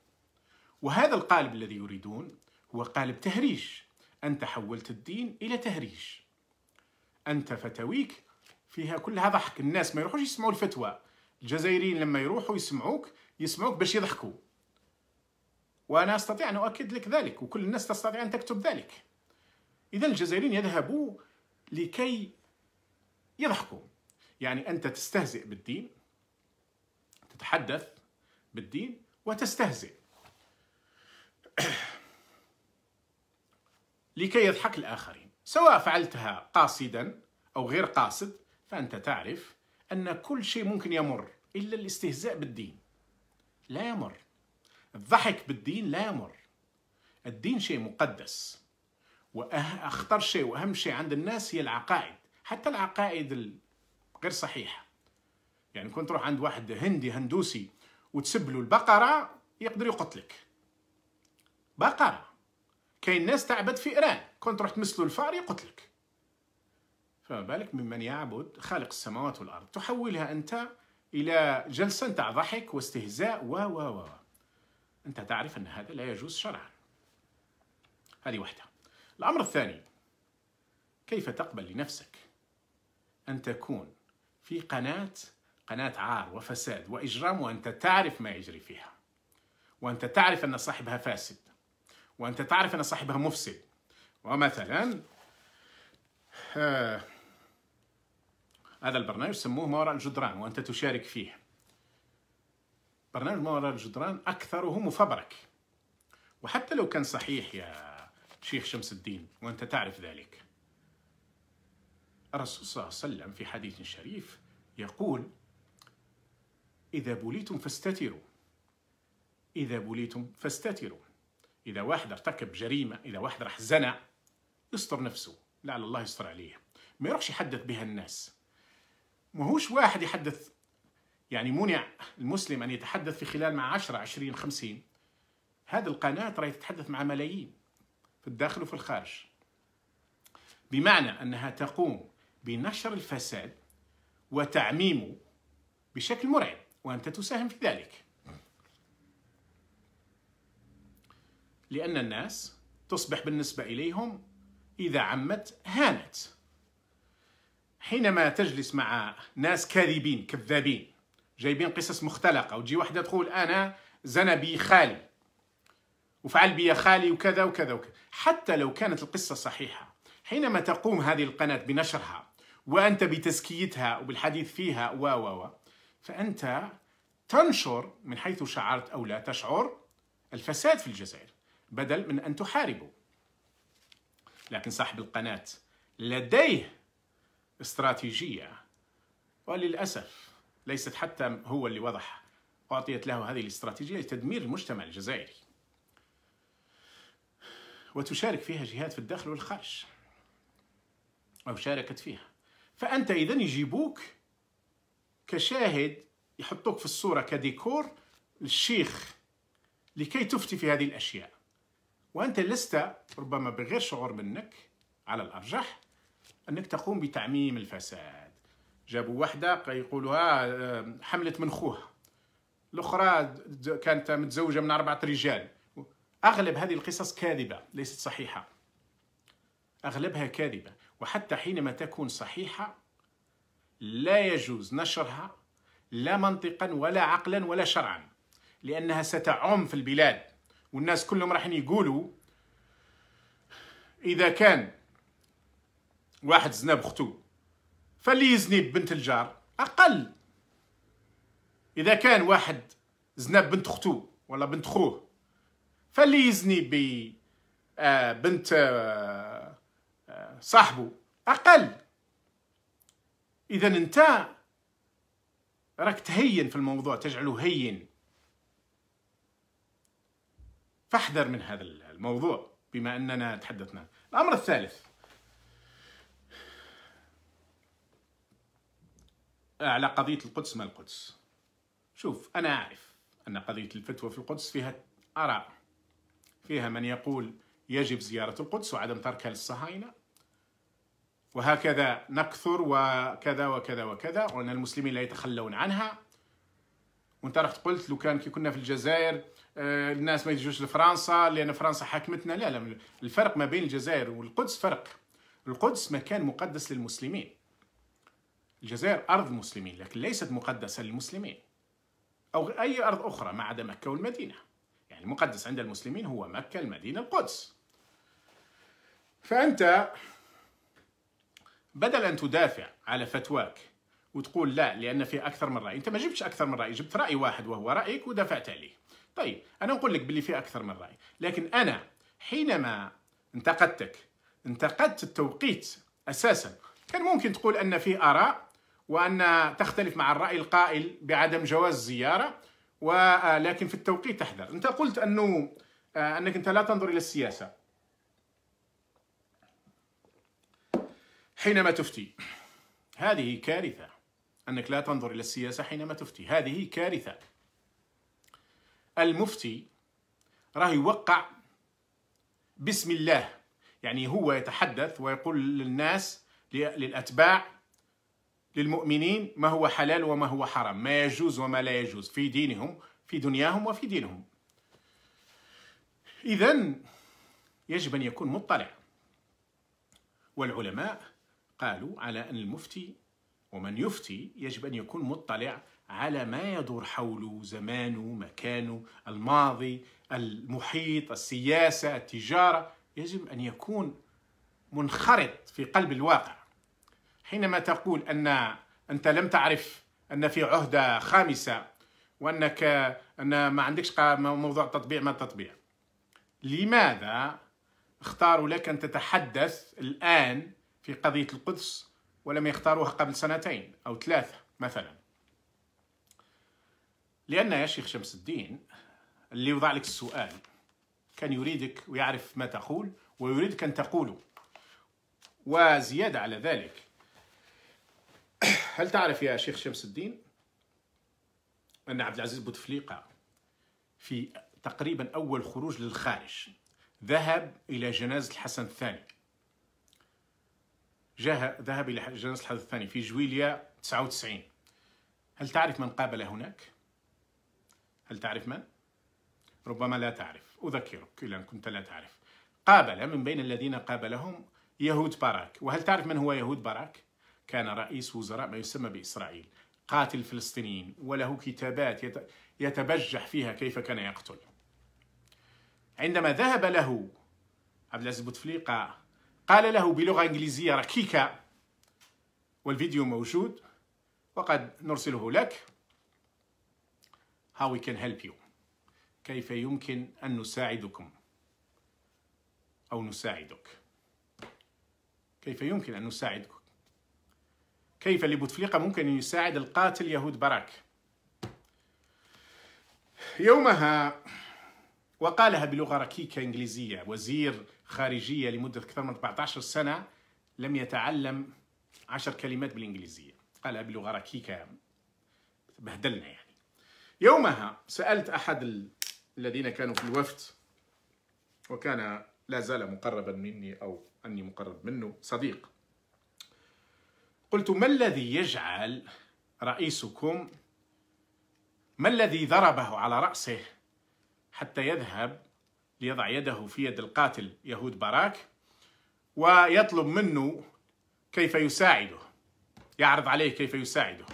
وهذا القالب الذي يريدون هو قالب تهريج أنت حولت الدين إلى تهريج أنت فتاويك فيها كل هذا حك الناس ما يروحوش يسمعوا الفتوى الجزائريين لما يروحوا يسمعوك يسمعوك باش يضحكوا وانا استطيع ان اؤكد لك ذلك وكل الناس تستطيع ان تكتب ذلك اذا الجزائريين يذهبوا لكي يضحكوا يعني انت تستهزئ بالدين تتحدث بالدين وتستهزئ لكي يضحك الاخرين سواء فعلتها قاصدا او غير قاصد فأنت تعرف أن كل شيء ممكن يمر إلا الاستهزاء بالدين لا يمر الضحك بالدين لا يمر الدين شيء مقدس وأخطر شيء وأهم شيء عند الناس هي العقائد حتى العقائد غير صحيحة يعني كنت تروح عند واحد هندي هندوسي وتسب له البقرة يقدر يقتلك بقرة كاين ناس تعبد في إيران كنت تروح تمثله الفار يقتلك فما بالك ممن يعبد خالق السماوات والأرض تحولها أنت إلى جلسة تاع ضحك واستهزاء و و و أنت تعرف أن هذا لا يجوز شرعا هذه واحدة الأمر الثاني كيف تقبل لنفسك أن تكون في قناة قناة عار وفساد وإجرام وأنت تعرف ما يجري فيها وأنت تعرف أن صاحبها فاسد وأنت تعرف أن صاحبها مفسد ومثلا آه هذا البرنامج سموه ما وراء الجدران وانت تشارك فيه برنامج ما وراء الجدران اكثره مفبرك وحتى لو كان صحيح يا شيخ شمس الدين وانت تعرف ذلك الرسول صلى الله عليه وسلم في حديث شريف يقول إذا بليتم فاستتروا إذا بليتم فاستتروا إذا واحد ارتكب جريمة إذا واحد راح زنى يستر نفسه لعل الله يستر عليه ما يروحش يحدث بها الناس ماهوش واحد يحدث يعني منع المسلم أن يتحدث في خلال مع 10 20 50 هذه القناة راهي تتحدث مع ملايين في الداخل وفي الخارج بمعنى أنها تقوم بنشر الفساد وتعميمه بشكل مرعب وأنت تساهم في ذلك لأن الناس تصبح بالنسبة إليهم إذا عمت هانت حينما تجلس مع ناس كاذبين كذابين جايبين قصص مختلقة وتجي واحدة تقول أنا زنى بي خالي وفعل بي خالي وكذا وكذا وكذا حتى لو كانت القصة صحيحة حينما تقوم هذه القناة بنشرها وأنت بتزكيتها وبالحديث فيها و و و فأنت تنشر من حيث شعرت أو لا تشعر الفساد في الجزائر بدل من أن تحاربه لكن صاحب القناة لديه استراتيجية وللأسف ليست حتى هو اللي وضح أعطيت له هذه الاستراتيجية لتدمير المجتمع الجزائري وتشارك فيها جهات في الداخل والخارج أو شاركت فيها فأنت إذا يجيبوك كشاهد يحطوك في الصورة كديكور للشيخ لكي تفتي في هذه الأشياء وأنت لست ربما بغير شعور منك على الأرجح انك تقوم بتعميم الفساد جابوا وحده كيقولوها آه، حملت من خوها الاخرى كانت متزوجه من اربعه رجال اغلب هذه القصص كاذبه ليست صحيحه اغلبها كاذبه وحتى حينما تكون صحيحه لا يجوز نشرها لا منطقا ولا عقلا ولا شرعا لانها ستعم في البلاد والناس كلهم راح يقولوا اذا كان واحد زنا بختو فاللي يزني ببنت الجار اقل اذا كان واحد زنا بنت اختو ولا بنت خوه فاللي يزني ب آه، بنت آه،, آه صاحبه اقل اذا انت راك تهين في الموضوع تجعله هين فاحذر من هذا الموضوع بما اننا تحدثنا الامر الثالث على قضية القدس ما القدس شوف أنا أعرف أن قضية الفتوى في القدس فيها آراء فيها من يقول يجب زيارة القدس وعدم تركها للصهاينة وهكذا نكثر وكذا وكذا وكذا وأن المسلمين لا يتخلون عنها وانت رحت قلت لو كان كي كنا في الجزائر آه، الناس ما يجوش لفرنسا لأن فرنسا حاكمتنا لا لا الفرق ما بين الجزائر والقدس فرق القدس مكان مقدس للمسلمين الجزائر أرض مسلمين لكن ليست مقدسة للمسلمين أو أي أرض أخرى ما عدا مكة والمدينة يعني المقدس عند المسلمين هو مكة المدينة القدس فأنت بدل أن تدافع على فتواك وتقول لا لأن في أكثر من رأي أنت ما جبتش أكثر من رأي جبت رأي واحد وهو رأيك ودافعت عليه طيب أنا نقول لك باللي في أكثر من رأي لكن أنا حينما انتقدتك انتقدت التوقيت أساسا كان ممكن تقول أن في آراء وأن تختلف مع الرأي القائل بعدم جواز الزيارة ولكن آه، في التوقيت تحذر أنت قلت أنه آه، أنك أنت لا تنظر إلى السياسة حينما تفتي هذه كارثة أنك لا تنظر إلى السياسة حينما تفتي هذه كارثة المفتي راه يوقع بسم الله يعني هو يتحدث ويقول للناس للأتباع للمؤمنين ما هو حلال وما هو حرام ما يجوز وما لا يجوز في دينهم في دنياهم وفي دينهم إذا يجب أن يكون مطلع والعلماء قالوا على أن المفتي ومن يفتي يجب أن يكون مطلع على ما يدور حوله زمانه مكانه الماضي المحيط السياسة التجارة يجب أن يكون منخرط في قلب الواقع حينما تقول أن أنت لم تعرف أن في عهدة خامسة وأنك أن ما عندكش موضوع تطبيع ما تطبيع لماذا اختاروا لك أن تتحدث الآن في قضية القدس ولم يختاروها قبل سنتين أو ثلاثة مثلا لأن يا شيخ شمس الدين اللي وضع لك السؤال كان يريدك ويعرف ما تقول ويريدك أن تقوله وزيادة على ذلك هل تعرف يا شيخ شمس الدين أن عبد العزيز بوتفليقة في تقريبا أول خروج للخارج ذهب إلى جنازة الحسن الثاني جاه ذهب إلى جنازة الحسن الثاني في جويليا 99 هل تعرف من قابل هناك؟ هل تعرف من؟ ربما لا تعرف أذكرك إذا كنت لا تعرف قابل من بين الذين قابلهم يهود باراك وهل تعرف من هو يهود باراك؟ كان رئيس وزراء ما يسمى بإسرائيل قاتل الفلسطينيين وله كتابات يتبجح فيها كيف كان يقتل عندما ذهب له عبد العزيز بوتفليقة قال له بلغة إنجليزية ركيكة والفيديو موجود وقد نرسله لك How we can help you كيف يمكن أن نساعدكم أو نساعدك كيف يمكن أن نساعدكم كيف لبوتفليقة ممكن أن يساعد القاتل يهود براك يومها وقالها بلغة ركيكة إنجليزية وزير خارجية لمدة أكثر من 14 سنة لم يتعلم عشر كلمات بالإنجليزية قالها بلغة ركيكة بهدلنا يعني يومها سألت أحد الذين كانوا في الوفد وكان لا زال مقربا مني أو أني مقرب منه صديق قلت ما الذي يجعل رئيسكم ما الذي ضربه على رأسه حتى يذهب ليضع يده في يد القاتل يهود باراك ويطلب منه كيف يساعده يعرض عليه كيف يساعده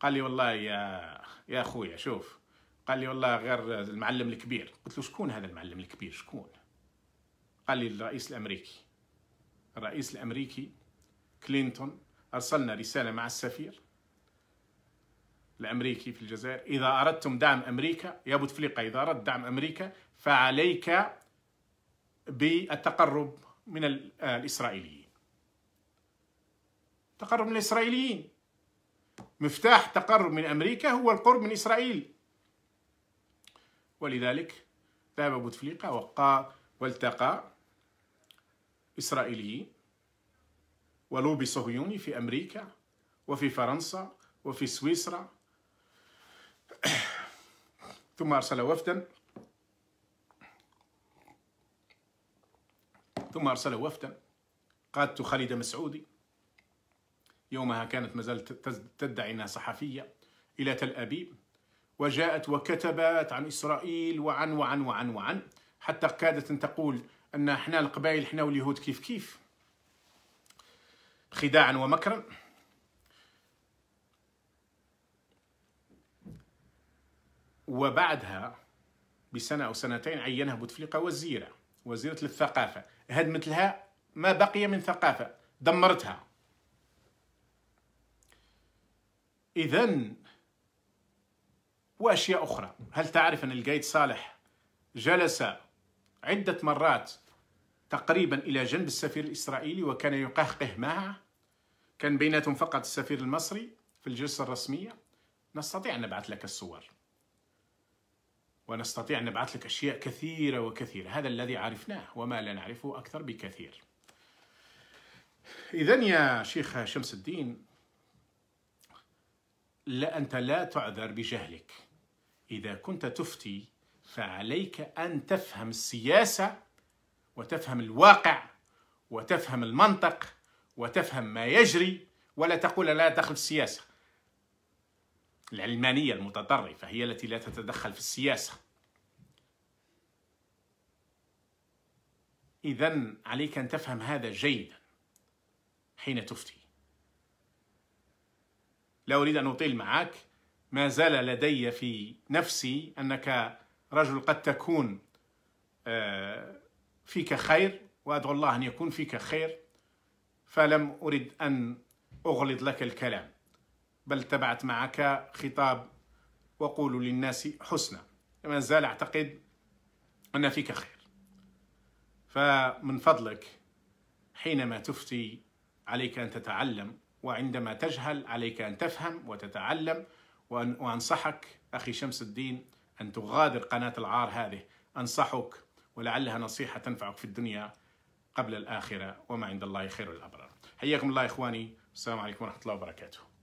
قال لي والله يا يا اخويا شوف قال لي والله غير المعلم الكبير قلت له شكون هذا المعلم الكبير شكون قال لي الرئيس الامريكي الرئيس الامريكي كلينتون أرسلنا رسالة مع السفير الأمريكي في الجزائر إذا أردتم دعم أمريكا يا بوتفليقة إذا أردت دعم أمريكا فعليك بالتقرب من آه، الإسرائيليين تقرب من الإسرائيليين مفتاح تقرب من أمريكا هو القرب من إسرائيل ولذلك ذهب بوتفليقة والتقى إسرائيليين ولوبي صهيوني في أمريكا وفي فرنسا وفي سويسرا ثم أرسل وفدا ثم أرسل وفدا قادت خالد مسعودي يومها كانت ما زالت تدعي أنها صحفية إلى تل أبيب وجاءت وكتبت عن إسرائيل وعن وعن وعن وعن حتى كادت أن تقول أن إحنا القبائل إحنا واليهود كيف كيف خداعا ومكرا وبعدها بسنة أو سنتين عينها بوتفليقة وزيرة وزيرة للثقافة هدمت لها ما بقي من ثقافة دمرتها إذا وأشياء أخرى هل تعرف أن القايد صالح جلس عدة مرات تقريبا إلى جنب السفير الإسرائيلي وكان يقهقه معه كان بيناتهم فقط السفير المصري في الجلسة الرسمية نستطيع أن نبعث لك الصور ونستطيع أن نبعث لك أشياء كثيرة وكثيرة هذا الذي عرفناه وما لا نعرفه أكثر بكثير إذا يا شيخ شمس الدين لا أنت لا تعذر بجهلك إذا كنت تفتي فعليك أن تفهم السياسة وتفهم الواقع وتفهم المنطق وتفهم ما يجري ولا تقول لا دخل في السياسة العلمانية المتطرفة هي التي لا تتدخل في السياسة إذا عليك أن تفهم هذا جيدا حين تفتي لا أريد أن أطيل معك ما زال لدي في نفسي أنك رجل قد تكون آه، فيك خير وأدعو الله أن يكون فيك خير فلم أرد أن أغلط لك الكلام بل تبعت معك خطاب وقولوا للناس حسنى ما زال أعتقد أن فيك خير فمن فضلك حينما تفتي عليك أن تتعلم وعندما تجهل عليك أن تفهم وتتعلم وأنصحك أخي شمس الدين أن تغادر قناة العار هذه أنصحك ولعلها نصيحة تنفعك في الدنيا قبل الآخرة وما عند الله خير الأبرار حياكم الله إخواني السلام عليكم ورحمة الله وبركاته